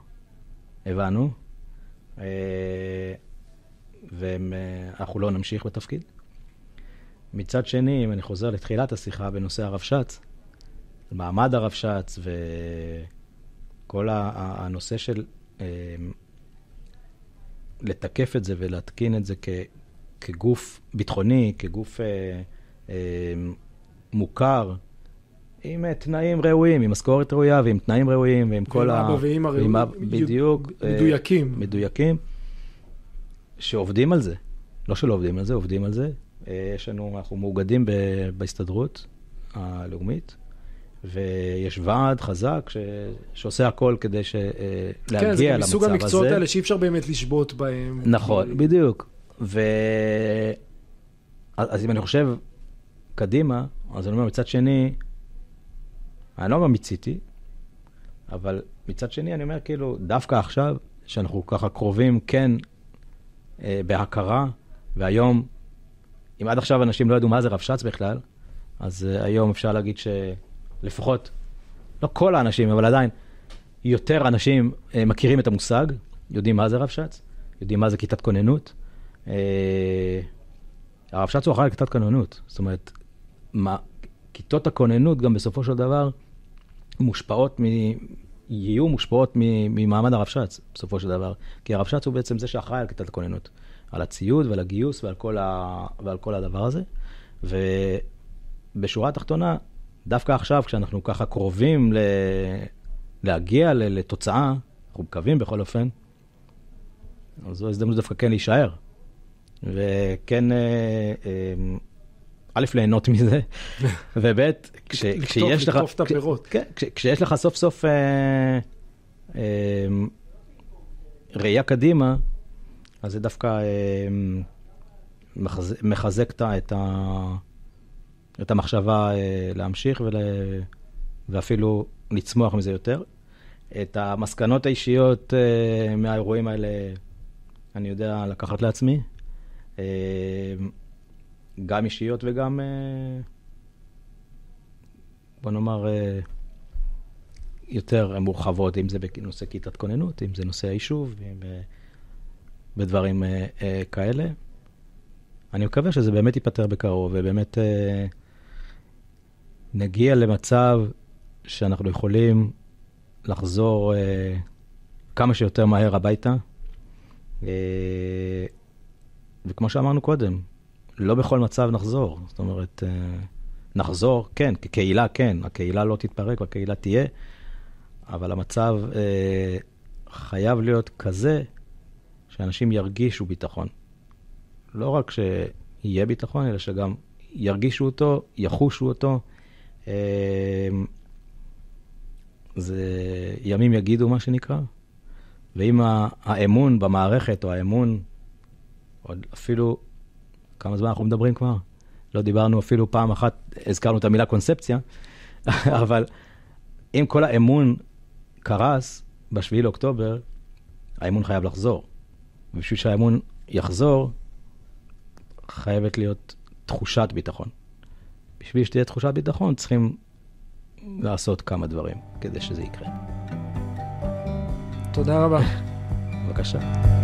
הבנו, אה, ואנחנו אה, לא נמשיך בתפקיד. מצד שני, אם אני חוזר לתחילת השיחה בנושא הרבש"ץ, מעמד הרבש"ץ וכל ה- הנושא של אה, לתקף את זה ולהתקין את זה כ, כגוף ביטחוני, כגוף אה, אמ, מוכר, עם אה, תנאים ראויים, עם משכורת ראויה ועם תנאים ראויים ועם כל ה... אבא ואמא ראויים. בדיוק. אה, מדויקים. מדויקים, שעובדים על זה. לא שלא עובדים על זה, עובדים על זה. אה, יש לנו, אנחנו מאוגדים ב, בהסתדרות הלאומית, ויש ועד חזק ש... שעושה הכל כדי ש... להגיע למצב הזה. כן, זה מסוג המקצועות האלה שאי אפשר באמת לשבות בהם. נכון, בדיוק. ו... אז אם אני חושב קדימה, אז אני אומר, מצד שני, אני לא אומר מיציתי, אבל מצד שני, אני אומר, כאילו, דווקא עכשיו, שאנחנו ככה קרובים, כן, אה, בהכרה, והיום, אם עד עכשיו אנשים לא ידעו מה זה רבש"ץ בכלל, אז אה, היום אפשר להגיד שלפחות, לא כל האנשים, אבל עדיין, יותר אנשים אה, מכירים את המושג, יודעים מה זה רבש"ץ, יודעים מה זה כיתת כוננות. אה, הרבש"ץ הוא אחראי לכיתת כוננות, זאת אומרת, מה, כיתות הכוננות גם בסופו של דבר מושפעות מ... יהיו מושפעות ממעמד הרבש"ץ, בסופו של דבר. כי הרבש"ץ הוא בעצם זה שאחראי על כיתת הכוננות, על הציוד ועל הגיוס ועל כל, ה... ועל כל הדבר הזה. ובשורה התחתונה, דווקא עכשיו, כשאנחנו ככה קרובים ל... להגיע ל... לתוצאה, אנחנו מקווים בכל אופן, אז זו הזדמנות דווקא כן להישאר. וכן... אה, אה, א', ליהנות מזה, וב', כשיש לך... לקטוף את הפירות. כן, כשיש לך סוף סוף אה, אה, ראייה קדימה, אז זה דווקא אה, מחזק, את, המחשבה להמשיך ואפילו לצמוח מזה יותר. את המסקנות האישיות מהאירועים האלה אני יודע לקחת לעצמי. גם אישיות וגם, אה, בוא נאמר, אה, יותר מורחבות, אם זה בנושא כיתת כוננות, אם זה נושא היישוב, אם אה, בדברים כאלה. אני מקווה שזה באמת ייפתר בקרוב, ובאמת נגיע למצב שאנחנו יכולים לחזור כמה שיותר מהר הביתה. וכמו שאמרנו קודם, לא בכל מצב נחזור. זאת אומרת, אה, נחזור, כן, כקהילה כן, הקהילה לא תתפרק, הקהילה תהיה, אבל המצב אה, חייב להיות כזה שאנשים ירגישו ביטחון. לא רק שיהיה ביטחון, אלא שגם ירגישו אותו, יחושו אותו. אה, זה ימים יגידו, מה שנקרא. ואם האמון במערכת, או האמון, או אפילו כמה זמן אנחנו מדברים כבר? לא דיברנו אפילו פעם אחת, הזכרנו את המילה קונספציה, אבל אם כל האמון קרס ב-7 לאוקטובר, האמון חייב לחזור. ובשביל שהאמון יחזור, חייבת להיות תחושת ביטחון. בשביל שתהיה תחושת ביטחון, צריכים לעשות כמה דברים כדי שזה יקרה. תודה רבה. בבקשה.